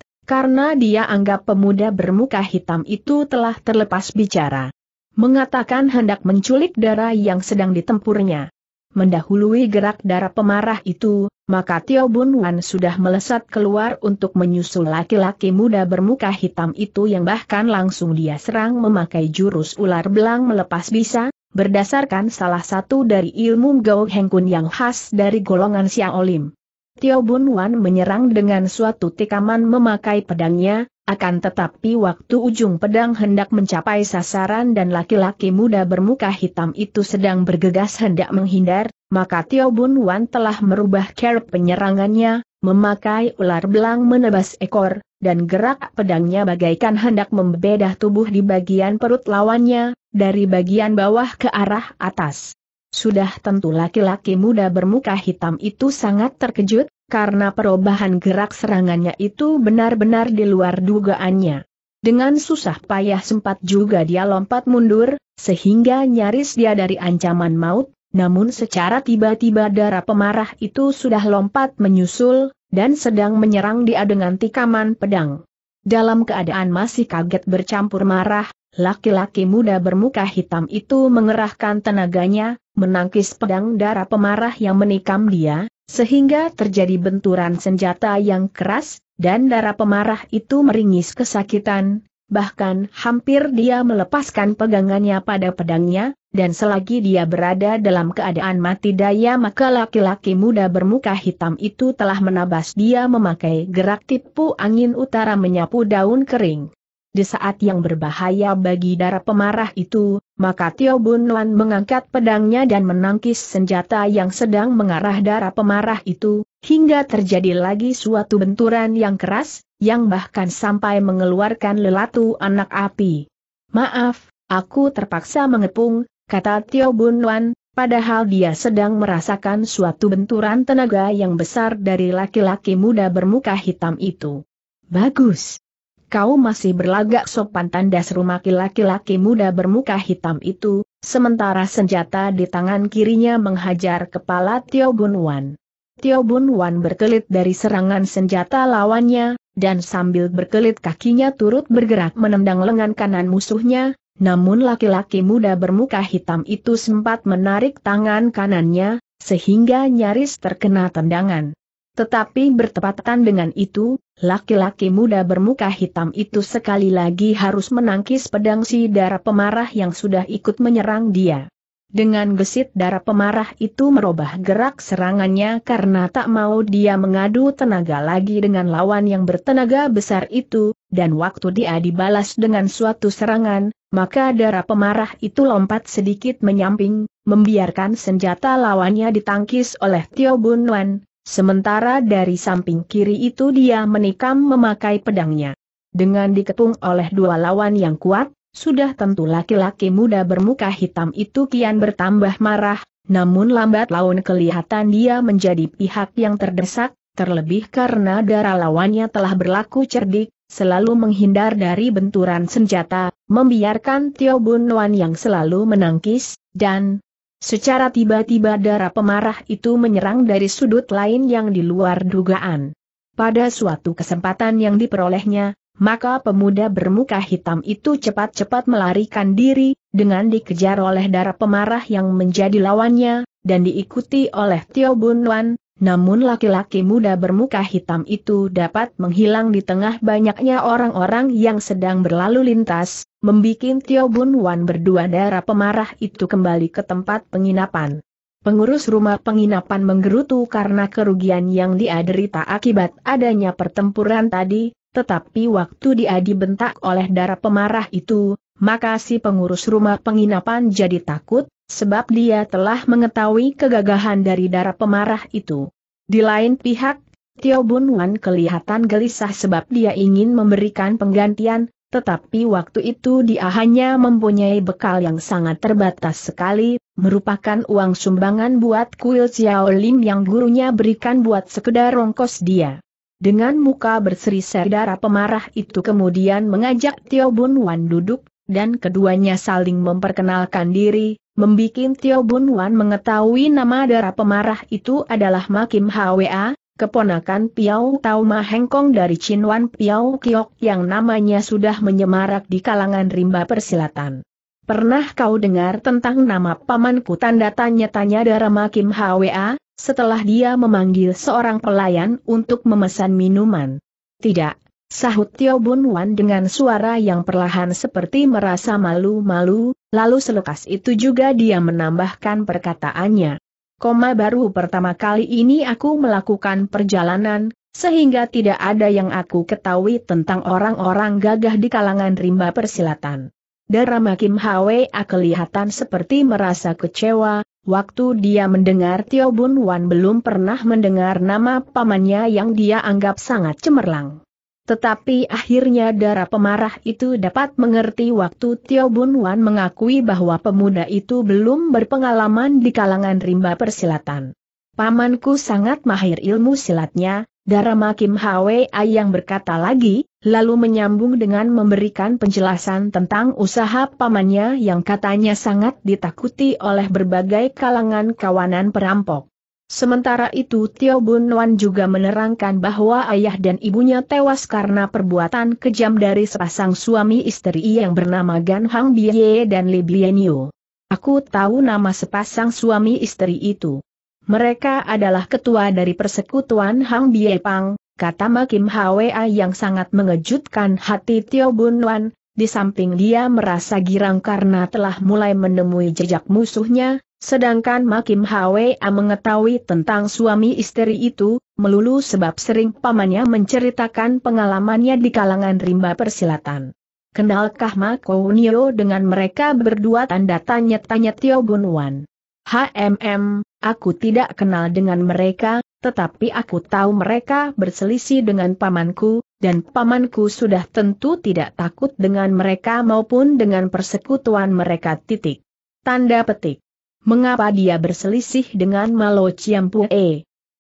karena dia anggap pemuda bermuka hitam itu telah terlepas bicara. Mengatakan hendak menculik darah yang sedang ditempurnya. Mendahului gerak darah pemarah itu, maka Tio Bun Wan sudah melesat keluar untuk menyusul laki-laki muda bermuka hitam itu yang bahkan langsung dia serang memakai jurus ular belang melepas bisa, berdasarkan salah satu dari ilmu Gao Hengkun yang khas dari golongan xiaolim, Olim. Tio Bun Wan menyerang dengan suatu tikaman memakai pedangnya, akan tetapi waktu ujung pedang hendak mencapai sasaran dan laki-laki muda bermuka hitam itu sedang bergegas hendak menghindar, maka Tio Bun Wan telah merubah cara penyerangannya, memakai ular belang menebas ekor, dan gerak pedangnya bagaikan hendak membedah tubuh di bagian perut lawannya, dari bagian bawah ke arah atas. Sudah tentu laki-laki muda bermuka hitam itu sangat terkejut, karena perubahan gerak serangannya itu benar-benar di luar dugaannya. Dengan susah payah sempat juga dia lompat mundur, sehingga nyaris dia dari ancaman maut, namun secara tiba-tiba darah pemarah itu sudah lompat menyusul, dan sedang menyerang dia dengan tikaman pedang. Dalam keadaan masih kaget bercampur marah, laki-laki muda bermuka hitam itu mengerahkan tenaganya, menangkis pedang darah pemarah yang menikam dia, sehingga terjadi benturan senjata yang keras, dan darah pemarah itu meringis kesakitan, bahkan hampir dia melepaskan pegangannya pada pedangnya, dan selagi dia berada dalam keadaan mati daya maka laki-laki muda bermuka hitam itu telah menabas dia memakai gerak tipu angin utara menyapu daun kering. Di saat yang berbahaya bagi darah pemarah itu, maka Tio Bun Luan mengangkat pedangnya dan menangkis senjata yang sedang mengarah darah pemarah itu, Hingga terjadi lagi suatu benturan yang keras, yang bahkan sampai mengeluarkan lelatu anak api. Maaf, aku terpaksa mengepung, kata Tio Bun Wan, padahal dia sedang merasakan suatu benturan tenaga yang besar dari laki-laki muda bermuka hitam itu. Bagus. Kau masih berlagak sopan tanda seru laki-laki muda bermuka hitam itu, sementara senjata di tangan kirinya menghajar kepala Tio Bun Wan. Tio Bun Wan berkelit dari serangan senjata lawannya, dan sambil berkelit kakinya turut bergerak menendang lengan kanan musuhnya, namun laki-laki muda bermuka hitam itu sempat menarik tangan kanannya, sehingga nyaris terkena tendangan. Tetapi bertepatan dengan itu, laki-laki muda bermuka hitam itu sekali lagi harus menangkis pedang si darah pemarah yang sudah ikut menyerang dia. Dengan gesit darah pemarah itu merubah gerak serangannya karena tak mau dia mengadu tenaga lagi dengan lawan yang bertenaga besar itu, dan waktu dia dibalas dengan suatu serangan, maka darah pemarah itu lompat sedikit menyamping, membiarkan senjata lawannya ditangkis oleh Tio Bun Wan, sementara dari samping kiri itu dia menikam memakai pedangnya. Dengan diketung oleh dua lawan yang kuat, sudah tentu laki-laki muda bermuka hitam itu kian bertambah marah, namun lambat laun kelihatan dia menjadi pihak yang terdesak, terlebih karena darah lawannya telah berlaku cerdik, selalu menghindar dari benturan senjata, membiarkan Tio Bun Wan yang selalu menangkis, dan secara tiba-tiba darah pemarah itu menyerang dari sudut lain yang di luar dugaan. Pada suatu kesempatan yang diperolehnya, maka pemuda bermuka hitam itu cepat-cepat melarikan diri, dengan dikejar oleh darah pemarah yang menjadi lawannya, dan diikuti oleh Tio Bun Wan, namun laki-laki muda bermuka hitam itu dapat menghilang di tengah banyaknya orang-orang yang sedang berlalu lintas, membuat Tio Bun Wan berdua darah pemarah itu kembali ke tempat penginapan. Pengurus rumah penginapan menggerutu karena kerugian yang dia akibat adanya pertempuran tadi, tetapi waktu dia dibentak oleh darah pemarah itu, maka si pengurus rumah penginapan jadi takut, sebab dia telah mengetahui kegagahan dari darah pemarah itu. Di lain pihak, Tio Bun Wan kelihatan gelisah sebab dia ingin memberikan penggantian, tetapi waktu itu dia hanya mempunyai bekal yang sangat terbatas sekali, merupakan uang sumbangan buat kuil Xiao Lim yang gurunya berikan buat sekedar rongkos dia. Dengan muka berseri-seri darah pemarah itu kemudian mengajak Tio Bun Wan duduk, dan keduanya saling memperkenalkan diri, membuat Tio Bun Wan mengetahui nama darah pemarah itu adalah Makim Hwa, keponakan Piao Tau Mahengkong dari Chin Wan Piao Kiok yang namanya sudah menyemarak di kalangan rimba persilatan. Pernah kau dengar tentang nama pamanku tanda tanya-tanya darah Makim Hwa? setelah dia memanggil seorang pelayan untuk memesan minuman. Tidak, sahut Tio Bun Wan dengan suara yang perlahan seperti merasa malu-malu, lalu selekas itu juga dia menambahkan perkataannya. Koma baru pertama kali ini aku melakukan perjalanan, sehingga tidak ada yang aku ketahui tentang orang-orang gagah di kalangan rimba persilatan. Daramakim Hwa kelihatan seperti merasa kecewa, Waktu dia mendengar Tio Bun Wan belum pernah mendengar nama pamannya yang dia anggap sangat cemerlang. Tetapi akhirnya darah pemarah itu dapat mengerti waktu Tio Bun Wan mengakui bahwa pemuda itu belum berpengalaman di kalangan rimba persilatan. Pamanku sangat mahir ilmu silatnya, darah Makim Hwa yang berkata lagi, lalu menyambung dengan memberikan penjelasan tentang usaha pamannya yang katanya sangat ditakuti oleh berbagai kalangan kawanan perampok. Sementara itu Tio Bun Wan juga menerangkan bahwa ayah dan ibunya tewas karena perbuatan kejam dari sepasang suami istri yang bernama Gan Hang Biye dan Li Bienio. Aku tahu nama sepasang suami istri itu. Mereka adalah ketua dari persekutuan Hang Biye Pang, kata Makim Hwa yang sangat mengejutkan hati Tio Bun Wan, di samping dia merasa girang karena telah mulai menemui jejak musuhnya, sedangkan Makim Hwa mengetahui tentang suami istri itu, melulu sebab sering pamannya menceritakan pengalamannya di kalangan rimba persilatan. Kenalkah Mako Nio dengan mereka berdua tanda tanya-tanya Tio Bun Wan? HMM, aku tidak kenal dengan mereka, tetapi aku tahu mereka berselisih dengan pamanku, dan pamanku sudah tentu tidak takut dengan mereka maupun dengan persekutuan mereka titik. Tanda petik. Mengapa dia berselisih dengan Malo Ciampue?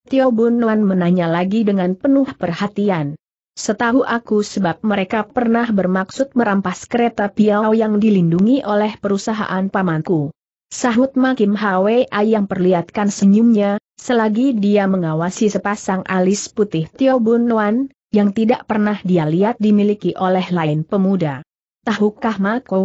Tio Bunwan menanya lagi dengan penuh perhatian. Setahu aku sebab mereka pernah bermaksud merampas kereta Piao yang dilindungi oleh perusahaan pamanku. Sahut Makim Hwa yang perlihatkan senyumnya, Selagi dia mengawasi sepasang alis putih Tio Bun Wan, yang tidak pernah dia lihat dimiliki oleh lain pemuda. Tahukah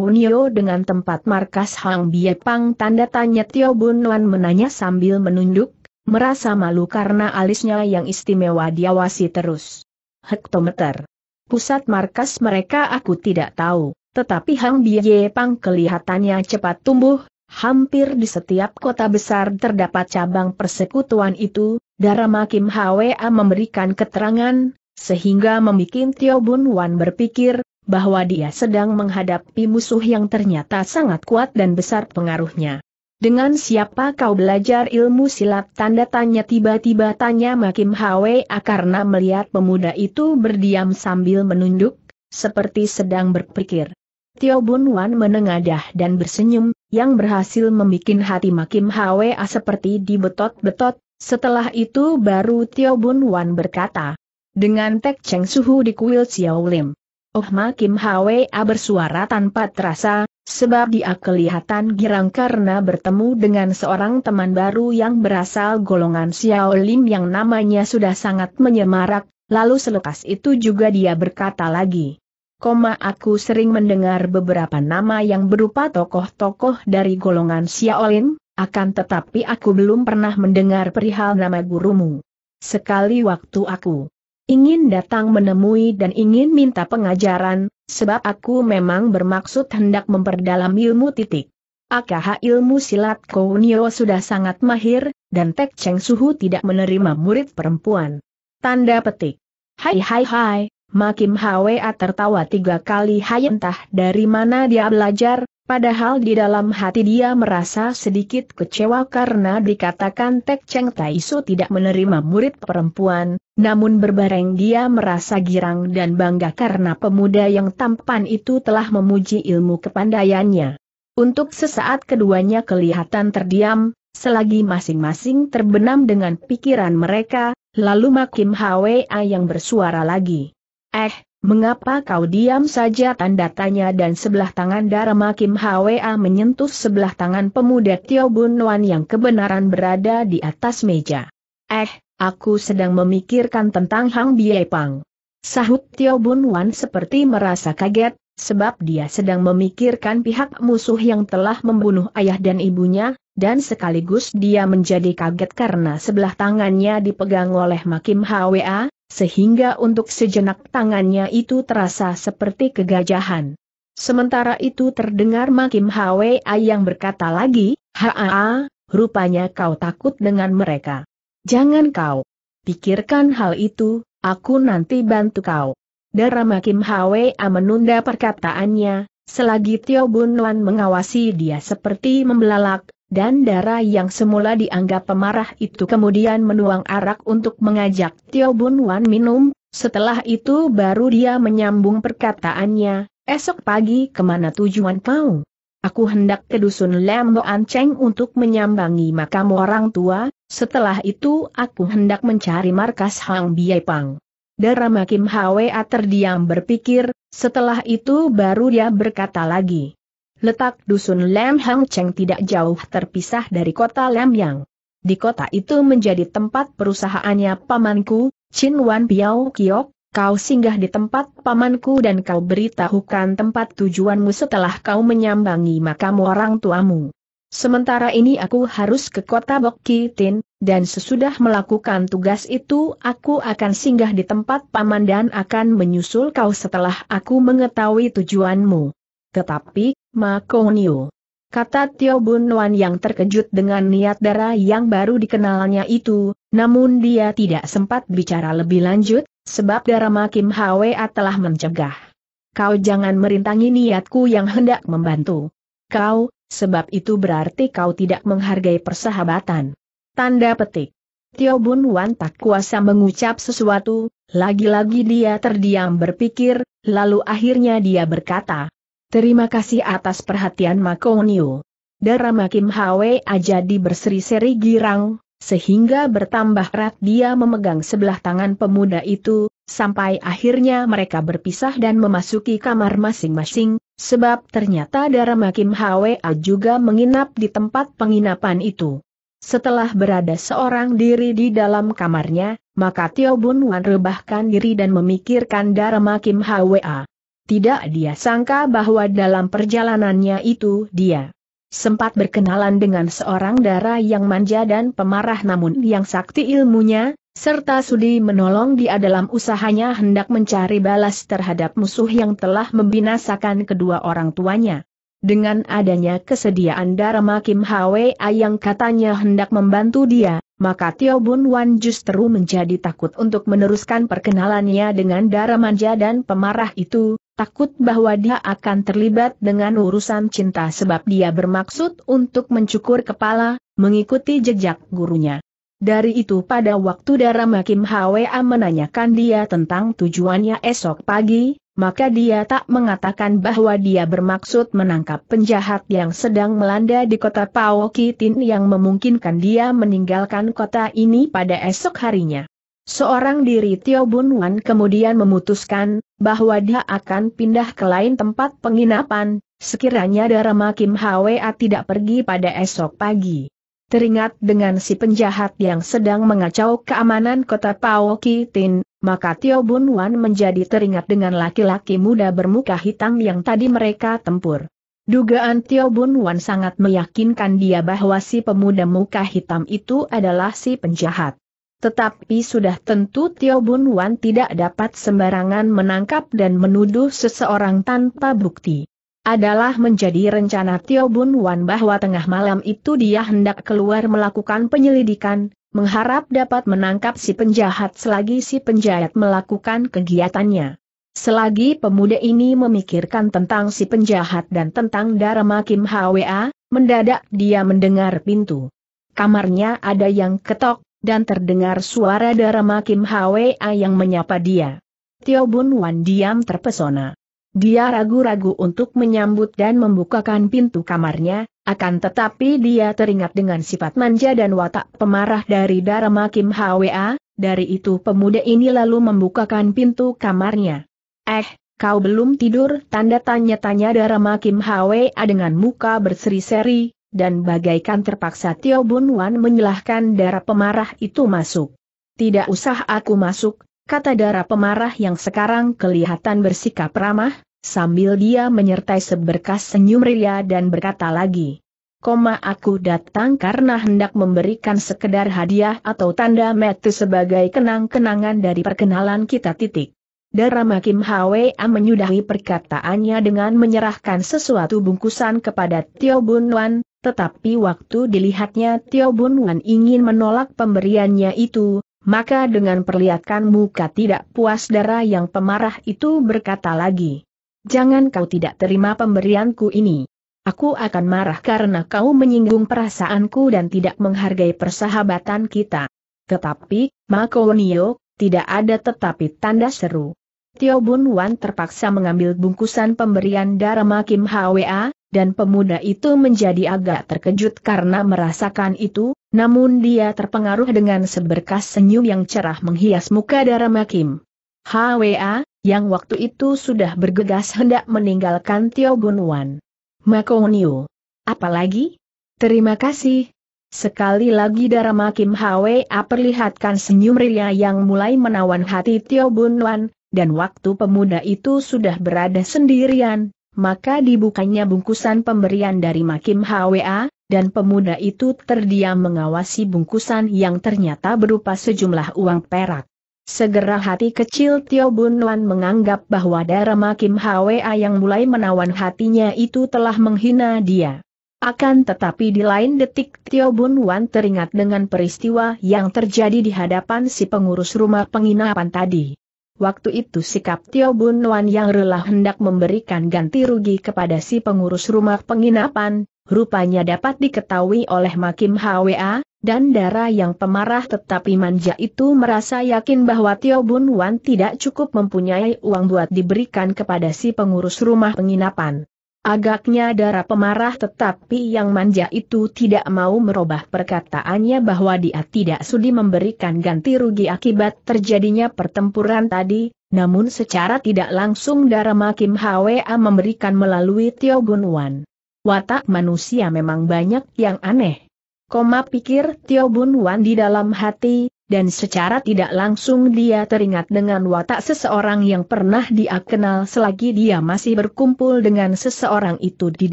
Nio dengan tempat markas Hang Bie Pang tanda tanya Tio Bun Wan menanya sambil menunduk, merasa malu karena alisnya yang istimewa diawasi terus. Hektometer. Pusat markas mereka aku tidak tahu, tetapi Hang Bie Pang kelihatannya cepat tumbuh, Hampir di setiap kota besar terdapat cabang persekutuan itu, Dharma Kim Hwa memberikan keterangan, sehingga membuat Tio Bun Wan berpikir, bahwa dia sedang menghadapi musuh yang ternyata sangat kuat dan besar pengaruhnya. Dengan siapa kau belajar ilmu silat tanda tanya tiba-tiba tanya Makim Hwa karena melihat pemuda itu berdiam sambil menunduk, seperti sedang berpikir. Tio Bun Wan menengadah dan bersenyum, yang berhasil membuat hati Makim Hwa seperti dibetot-betot, setelah itu baru Tio Bun Wan berkata. Dengan tek ceng suhu di kuil Xiao Lim. Oh Makim Hwa bersuara tanpa terasa, sebab dia kelihatan girang karena bertemu dengan seorang teman baru yang berasal golongan Xiao Lim yang namanya sudah sangat menyemarak, lalu selepas itu juga dia berkata lagi koma aku sering mendengar beberapa nama yang berupa tokoh-tokoh dari golongan Xiaolin, akan tetapi aku belum pernah mendengar perihal nama gurumu. Sekali waktu aku ingin datang menemui dan ingin minta pengajaran, sebab aku memang bermaksud hendak memperdalam ilmu titik. Akah ilmu silat Kounio sudah sangat mahir, dan Tek Cheng Suhu tidak menerima murid perempuan. Tanda petik. Hai hai hai, Makim Hwa tertawa tiga kali hai entah dari mana dia belajar, padahal di dalam hati dia merasa sedikit kecewa karena dikatakan Tek Cheng Tai Su tidak menerima murid perempuan, namun berbareng dia merasa girang dan bangga karena pemuda yang tampan itu telah memuji ilmu kepandaiannya. Untuk sesaat keduanya kelihatan terdiam, selagi masing-masing terbenam dengan pikiran mereka, lalu Makim Hwa yang bersuara lagi. Eh, mengapa kau diam saja tanda tanya dan sebelah tangan Dharma Kim Hwa menyentuh sebelah tangan pemuda Tio Bun Wan yang kebenaran berada di atas meja. Eh, aku sedang memikirkan tentang Hang Bie Pang. Sahut Tio Bun Wan seperti merasa kaget, sebab dia sedang memikirkan pihak musuh yang telah membunuh ayah dan ibunya, dan sekaligus dia menjadi kaget karena sebelah tangannya dipegang oleh Makim Hwa, sehingga untuk sejenak tangannya itu terasa seperti kegajahan. Sementara itu terdengar Makim Hwa yang berkata lagi, Haa, rupanya kau takut dengan mereka. Jangan kau pikirkan hal itu, aku nanti bantu kau. Darah Makim Hwa menunda perkataannya, selagi Tio Bun Wan mengawasi dia seperti membelalak, dan darah yang semula dianggap pemarah itu kemudian menuang arak untuk mengajak Tio Bun Wan minum, setelah itu baru dia menyambung perkataannya, esok pagi kemana tujuan kau? Aku hendak ke dusun Lembo Anceng untuk menyambangi makam orang tua, setelah itu aku hendak mencari markas Hang Biai Pang. Darah Makim Hwa terdiam berpikir, setelah itu baru dia berkata lagi. Letak dusun Lam Hang Cheng tidak jauh terpisah dari kota Lam Yang. Di kota itu menjadi tempat perusahaannya pamanku, Chin Wan Piao Kiok, kau singgah di tempat pamanku dan kau beritahukan tempat tujuanmu setelah kau menyambangi makam orang tuamu. Sementara ini aku harus ke kota Bokkitin, dan sesudah melakukan tugas itu aku akan singgah di tempat paman dan akan menyusul kau setelah aku mengetahui tujuanmu. Tetapi, Makonio, kata Tio Wan yang terkejut dengan niat darah yang baru dikenalnya itu, namun dia tidak sempat bicara lebih lanjut, sebab darah Kim Hwa telah mencegah. Kau jangan merintangi niatku yang hendak membantu. Kau, sebab itu berarti kau tidak menghargai persahabatan. Tanda petik. Tio Bun Wan tak kuasa mengucap sesuatu, lagi-lagi dia terdiam berpikir, lalu akhirnya dia berkata, Terima kasih atas perhatian Makonio. Darah Kim Hwe ajadi berseri-seri girang, sehingga bertambah erat dia memegang sebelah tangan pemuda itu, sampai akhirnya mereka berpisah dan memasuki kamar masing-masing, sebab ternyata Dharma Kim Hwa juga menginap di tempat penginapan itu. Setelah berada seorang diri di dalam kamarnya, maka Tio Bun Wan rebahkan diri dan memikirkan Dharma Kim Hwa. Tidak dia sangka bahwa dalam perjalanannya itu dia sempat berkenalan dengan seorang darah yang manja dan pemarah namun yang sakti ilmunya, serta sudi menolong dia dalam usahanya hendak mencari balas terhadap musuh yang telah membinasakan kedua orang tuanya. Dengan adanya kesediaan Dharma Kim Hwa yang katanya hendak membantu dia, maka Tio Bun Wan justru menjadi takut untuk meneruskan perkenalannya dengan Dharma Manja dan pemarah itu, takut bahwa dia akan terlibat dengan urusan cinta sebab dia bermaksud untuk mencukur kepala, mengikuti jejak gurunya. Dari itu pada waktu darah Makim Hwa menanyakan dia tentang tujuannya esok pagi, maka dia tak mengatakan bahwa dia bermaksud menangkap penjahat yang sedang melanda di kota Paokitin yang memungkinkan dia meninggalkan kota ini pada esok harinya. Seorang diri Tio Bun Wan kemudian memutuskan, bahwa dia akan pindah ke lain tempat penginapan, sekiranya Dharma Kim Hwa tidak pergi pada esok pagi. Teringat dengan si penjahat yang sedang mengacau keamanan kota Pao Kitin, maka Tio Bun Wan menjadi teringat dengan laki-laki muda bermuka hitam yang tadi mereka tempur. Dugaan Tio Bun Wan sangat meyakinkan dia bahwa si pemuda muka hitam itu adalah si penjahat. Tetapi sudah tentu Tio Bun Wan tidak dapat sembarangan menangkap dan menuduh seseorang tanpa bukti. Adalah menjadi rencana Tio Bun Wan bahwa tengah malam itu dia hendak keluar melakukan penyelidikan, mengharap dapat menangkap si penjahat selagi si penjahat melakukan kegiatannya. Selagi pemuda ini memikirkan tentang si penjahat dan tentang Dharma Kim Hwa, mendadak dia mendengar pintu. Kamarnya ada yang ketok, dan terdengar suara Dharma Kim Hwa yang menyapa dia. Tio Bun Wan diam terpesona. Dia ragu-ragu untuk menyambut dan membukakan pintu kamarnya, akan tetapi dia teringat dengan sifat manja dan watak pemarah dari Dharma Kim Hwa, dari itu pemuda ini lalu membukakan pintu kamarnya. Eh, kau belum tidur? Tanda tanya-tanya Dharma Kim Hwa dengan muka berseri-seri, dan bagaikan terpaksa Tio Bun Wan menyelahkan darah pemarah itu masuk. Tidak usah aku masuk, kata darah pemarah yang sekarang kelihatan bersikap ramah, sambil dia menyertai seberkas senyum ria dan berkata lagi. Koma aku datang karena hendak memberikan sekedar hadiah atau tanda metu sebagai kenang-kenangan dari perkenalan kita titik. Darah Makim Hwa menyudahi perkataannya dengan menyerahkan sesuatu bungkusan kepada Tio Bun Wan, tetapi waktu dilihatnya Tio Bun Wan ingin menolak pemberiannya itu, maka dengan perlihatkan muka tidak puas darah yang pemarah itu berkata lagi. Jangan kau tidak terima pemberianku ini. Aku akan marah karena kau menyinggung perasaanku dan tidak menghargai persahabatan kita. Tetapi, Mako Nio, tidak ada tetapi tanda seru. Tio Bun Wan terpaksa mengambil bungkusan pemberian Dharma Kim Hwa, dan pemuda itu menjadi agak terkejut karena merasakan itu, namun dia terpengaruh dengan seberkas senyum yang cerah menghias muka Dharma Kim. Hwa, yang waktu itu sudah bergegas hendak meninggalkan Tio Bun Wan. Makonio. Apalagi? Terima kasih. Sekali lagi Dharma Kim Hwa perlihatkan senyum ria yang mulai menawan hati Tio Bun Wan, dan waktu pemuda itu sudah berada sendirian, maka dibukanya bungkusan pemberian dari Makim HWA, dan pemuda itu terdiam mengawasi bungkusan yang ternyata berupa sejumlah uang perak. Segera hati kecil Tio Bun Wan menganggap bahwa darah Makim HWA yang mulai menawan hatinya itu telah menghina dia. Akan tetapi di lain detik Tio Bun Wan teringat dengan peristiwa yang terjadi di hadapan si pengurus rumah penginapan tadi. Waktu itu sikap Tio Bun Wan yang rela hendak memberikan ganti rugi kepada si pengurus rumah penginapan, rupanya dapat diketahui oleh Makim HWA, dan darah yang pemarah tetapi manja itu merasa yakin bahwa Tio Bun Wan tidak cukup mempunyai uang buat diberikan kepada si pengurus rumah penginapan. Agaknya darah pemarah tetapi yang manja itu tidak mau merubah perkataannya bahwa dia tidak sudi memberikan ganti rugi akibat terjadinya pertempuran tadi, namun secara tidak langsung darah makim HWA memberikan melalui Tio Gun Wan. Watak manusia memang banyak yang aneh. Koma pikir Tio Wan di dalam hati, dan secara tidak langsung dia teringat dengan watak seseorang yang pernah dia kenal selagi dia masih berkumpul dengan seseorang itu di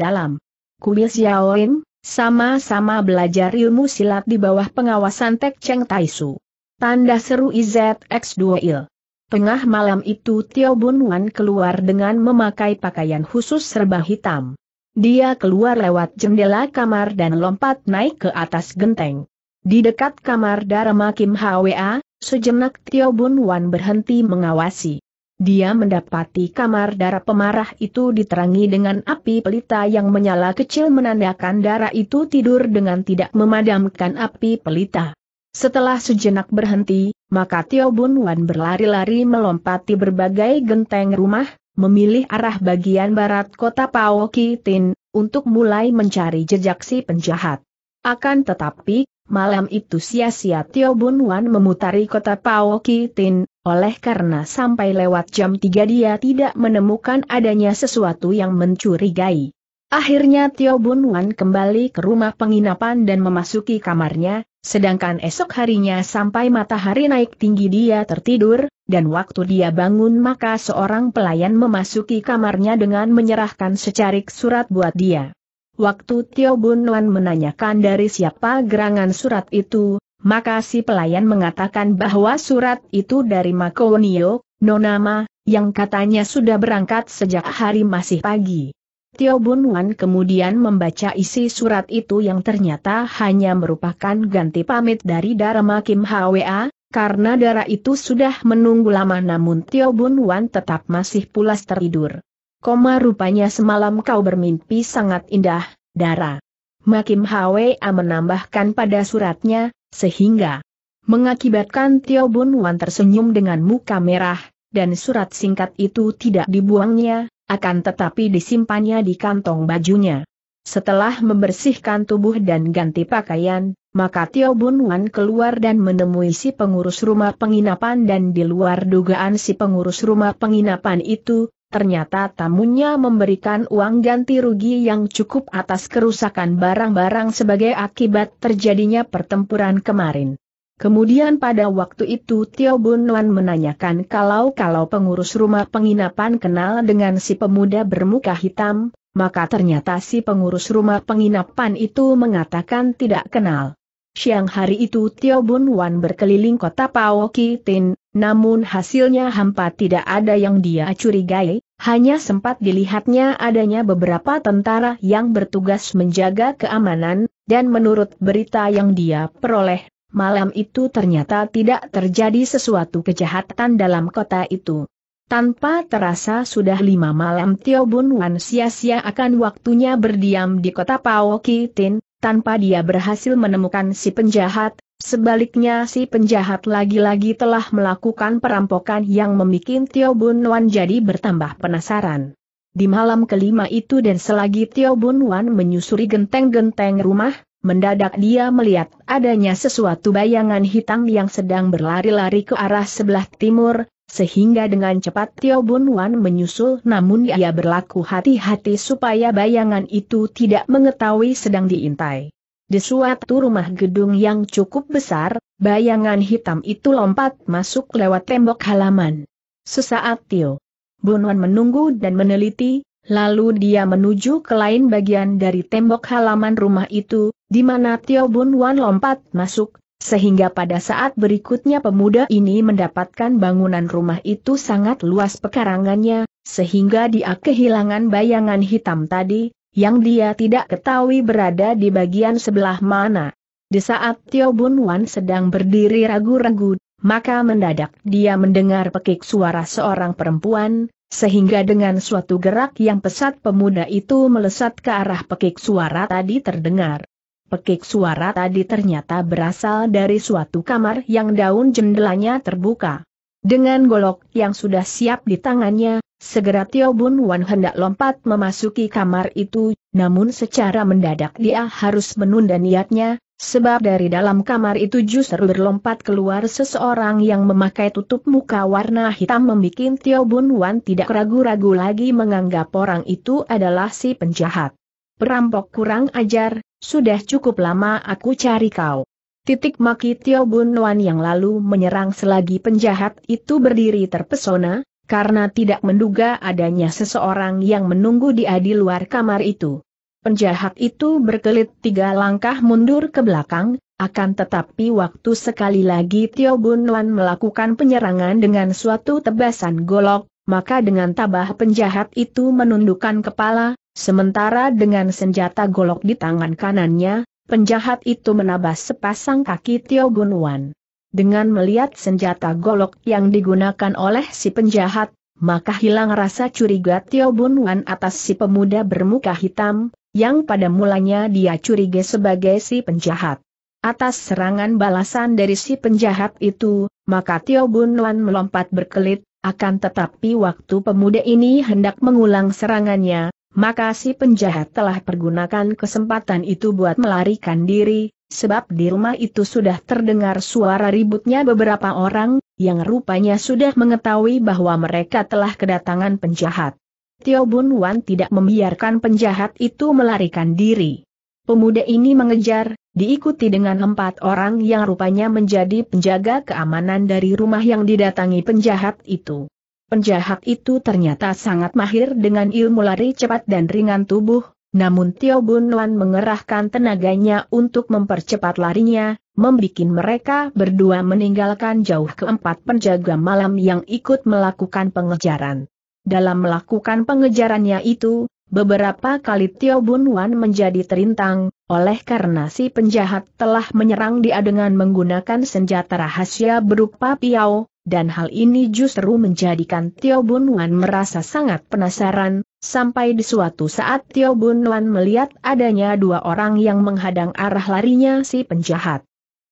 dalam. Kuil Xiaoin, sama-sama belajar ilmu silat di bawah pengawasan Tek Cheng Taisu. Tanda seru IZX 2 il. Tengah malam itu Tio Bun Wan keluar dengan memakai pakaian khusus serba hitam. Dia keluar lewat jendela kamar dan lompat naik ke atas genteng. Di dekat kamar darah Kim Hwa, sejenak Tio Bun Wan berhenti mengawasi. Dia mendapati kamar darah pemarah itu diterangi dengan api pelita yang menyala kecil menandakan darah itu tidur dengan tidak memadamkan api pelita. Setelah sejenak berhenti, maka Tio Bun Wan berlari-lari melompati berbagai genteng rumah, memilih arah bagian barat kota Pao Tin, untuk mulai mencari jejak si penjahat. Akan tetapi, malam itu sia-sia Tio Wan memutari kota Pao Kitin, oleh karena sampai lewat jam 3 dia tidak menemukan adanya sesuatu yang mencurigai. Akhirnya Tio Wan kembali ke rumah penginapan dan memasuki kamarnya, sedangkan esok harinya sampai matahari naik tinggi dia tertidur, dan waktu dia bangun maka seorang pelayan memasuki kamarnya dengan menyerahkan secarik surat buat dia. Waktu Tio Wan menanyakan dari siapa gerangan surat itu, maka si pelayan mengatakan bahwa surat itu dari Makonio, Nonama, yang katanya sudah berangkat sejak hari masih pagi. Tio Wan kemudian membaca isi surat itu yang ternyata hanya merupakan ganti pamit dari Dharma Kim Hwa, karena darah itu sudah menunggu lama namun Tio Wan tetap masih pulas teridur. Koma rupanya semalam kau bermimpi sangat indah, Dara. Makim Hwa menambahkan pada suratnya, sehingga mengakibatkan Tio Bun Wan tersenyum dengan muka merah, dan surat singkat itu tidak dibuangnya, akan tetapi disimpannya di kantong bajunya. Setelah membersihkan tubuh dan ganti pakaian, maka Tio Bun Wan keluar dan menemui si pengurus rumah penginapan dan di luar dugaan si pengurus rumah penginapan itu, ternyata tamunya memberikan uang ganti rugi yang cukup atas kerusakan barang-barang sebagai akibat terjadinya pertempuran kemarin. Kemudian pada waktu itu Tio Wan menanyakan kalau-kalau pengurus rumah penginapan kenal dengan si pemuda bermuka hitam, maka ternyata si pengurus rumah penginapan itu mengatakan tidak kenal. Siang hari itu Tio Bun Wan berkeliling kota Pao Kitin, namun hasilnya hampa tidak ada yang dia curigai, hanya sempat dilihatnya adanya beberapa tentara yang bertugas menjaga keamanan, dan menurut berita yang dia peroleh, malam itu ternyata tidak terjadi sesuatu kejahatan dalam kota itu. Tanpa terasa sudah lima malam Tio Bun Wan sia-sia akan waktunya berdiam di kota Pao Kitin, tanpa dia berhasil menemukan si penjahat, sebaliknya si penjahat lagi-lagi telah melakukan perampokan yang membuat Tio Bun Wan jadi bertambah penasaran. Di malam kelima itu dan selagi Tio Bun Wan menyusuri genteng-genteng rumah, mendadak dia melihat adanya sesuatu bayangan hitam yang sedang berlari-lari ke arah sebelah timur, sehingga dengan cepat Tio Bun Wan menyusul namun ia berlaku hati-hati supaya bayangan itu tidak mengetahui sedang diintai. Di suatu rumah gedung yang cukup besar, bayangan hitam itu lompat masuk lewat tembok halaman. Sesaat Tio Bun Wan menunggu dan meneliti, Lalu dia menuju ke lain bagian dari tembok halaman rumah itu, di mana Tio Bun Wan lompat masuk, sehingga pada saat berikutnya pemuda ini mendapatkan bangunan rumah itu sangat luas pekarangannya, sehingga dia kehilangan bayangan hitam tadi, yang dia tidak ketahui berada di bagian sebelah mana. Di saat Tio Bun Wan sedang berdiri ragu-ragu, maka mendadak dia mendengar pekik suara seorang perempuan, sehingga dengan suatu gerak yang pesat pemuda itu melesat ke arah pekik suara tadi terdengar. Pekik suara tadi ternyata berasal dari suatu kamar yang daun jendelanya terbuka. Dengan golok yang sudah siap di tangannya, segera Tio Bun Wan hendak lompat memasuki kamar itu, namun secara mendadak dia harus menunda niatnya, sebab dari dalam kamar itu justru berlompat keluar seseorang yang memakai tutup muka warna hitam membuat Tio Bun Wan tidak ragu-ragu lagi menganggap orang itu adalah si penjahat. Perampok kurang ajar, sudah cukup lama aku cari kau. Titik maki Tio Bun Wan yang lalu menyerang selagi penjahat itu berdiri terpesona, karena tidak menduga adanya seseorang yang menunggu dia di luar kamar itu. Penjahat itu berkelit tiga langkah mundur ke belakang, akan tetapi waktu sekali lagi Tio Bun Wan melakukan penyerangan dengan suatu tebasan golok, maka dengan tabah penjahat itu menundukkan kepala, Sementara dengan senjata golok di tangan kanannya, penjahat itu menabas sepasang kaki Tio Wan. Dengan melihat senjata golok yang digunakan oleh si penjahat, maka hilang rasa curiga Tio Wan atas si pemuda bermuka hitam, yang pada mulanya dia curiga sebagai si penjahat. Atas serangan balasan dari si penjahat itu, maka Tio Wan melompat berkelit, akan tetapi waktu pemuda ini hendak mengulang serangannya, maka si penjahat telah pergunakan kesempatan itu buat melarikan diri, sebab di rumah itu sudah terdengar suara ributnya beberapa orang, yang rupanya sudah mengetahui bahwa mereka telah kedatangan penjahat. Tio Bun Wan tidak membiarkan penjahat itu melarikan diri. Pemuda ini mengejar, diikuti dengan empat orang yang rupanya menjadi penjaga keamanan dari rumah yang didatangi penjahat itu. Penjahat itu ternyata sangat mahir dengan ilmu lari cepat dan ringan tubuh, namun Tio Bun Wan mengerahkan tenaganya untuk mempercepat larinya, membuat mereka berdua meninggalkan jauh keempat penjaga malam yang ikut melakukan pengejaran. Dalam melakukan pengejarannya itu, beberapa kali Tio Bun Wan menjadi terintang, oleh karena si penjahat telah menyerang dia dengan menggunakan senjata rahasia berupa piau, dan hal ini justru menjadikan Tio Bun Wan merasa sangat penasaran, sampai di suatu saat Tio Bun Wan melihat adanya dua orang yang menghadang arah larinya si penjahat.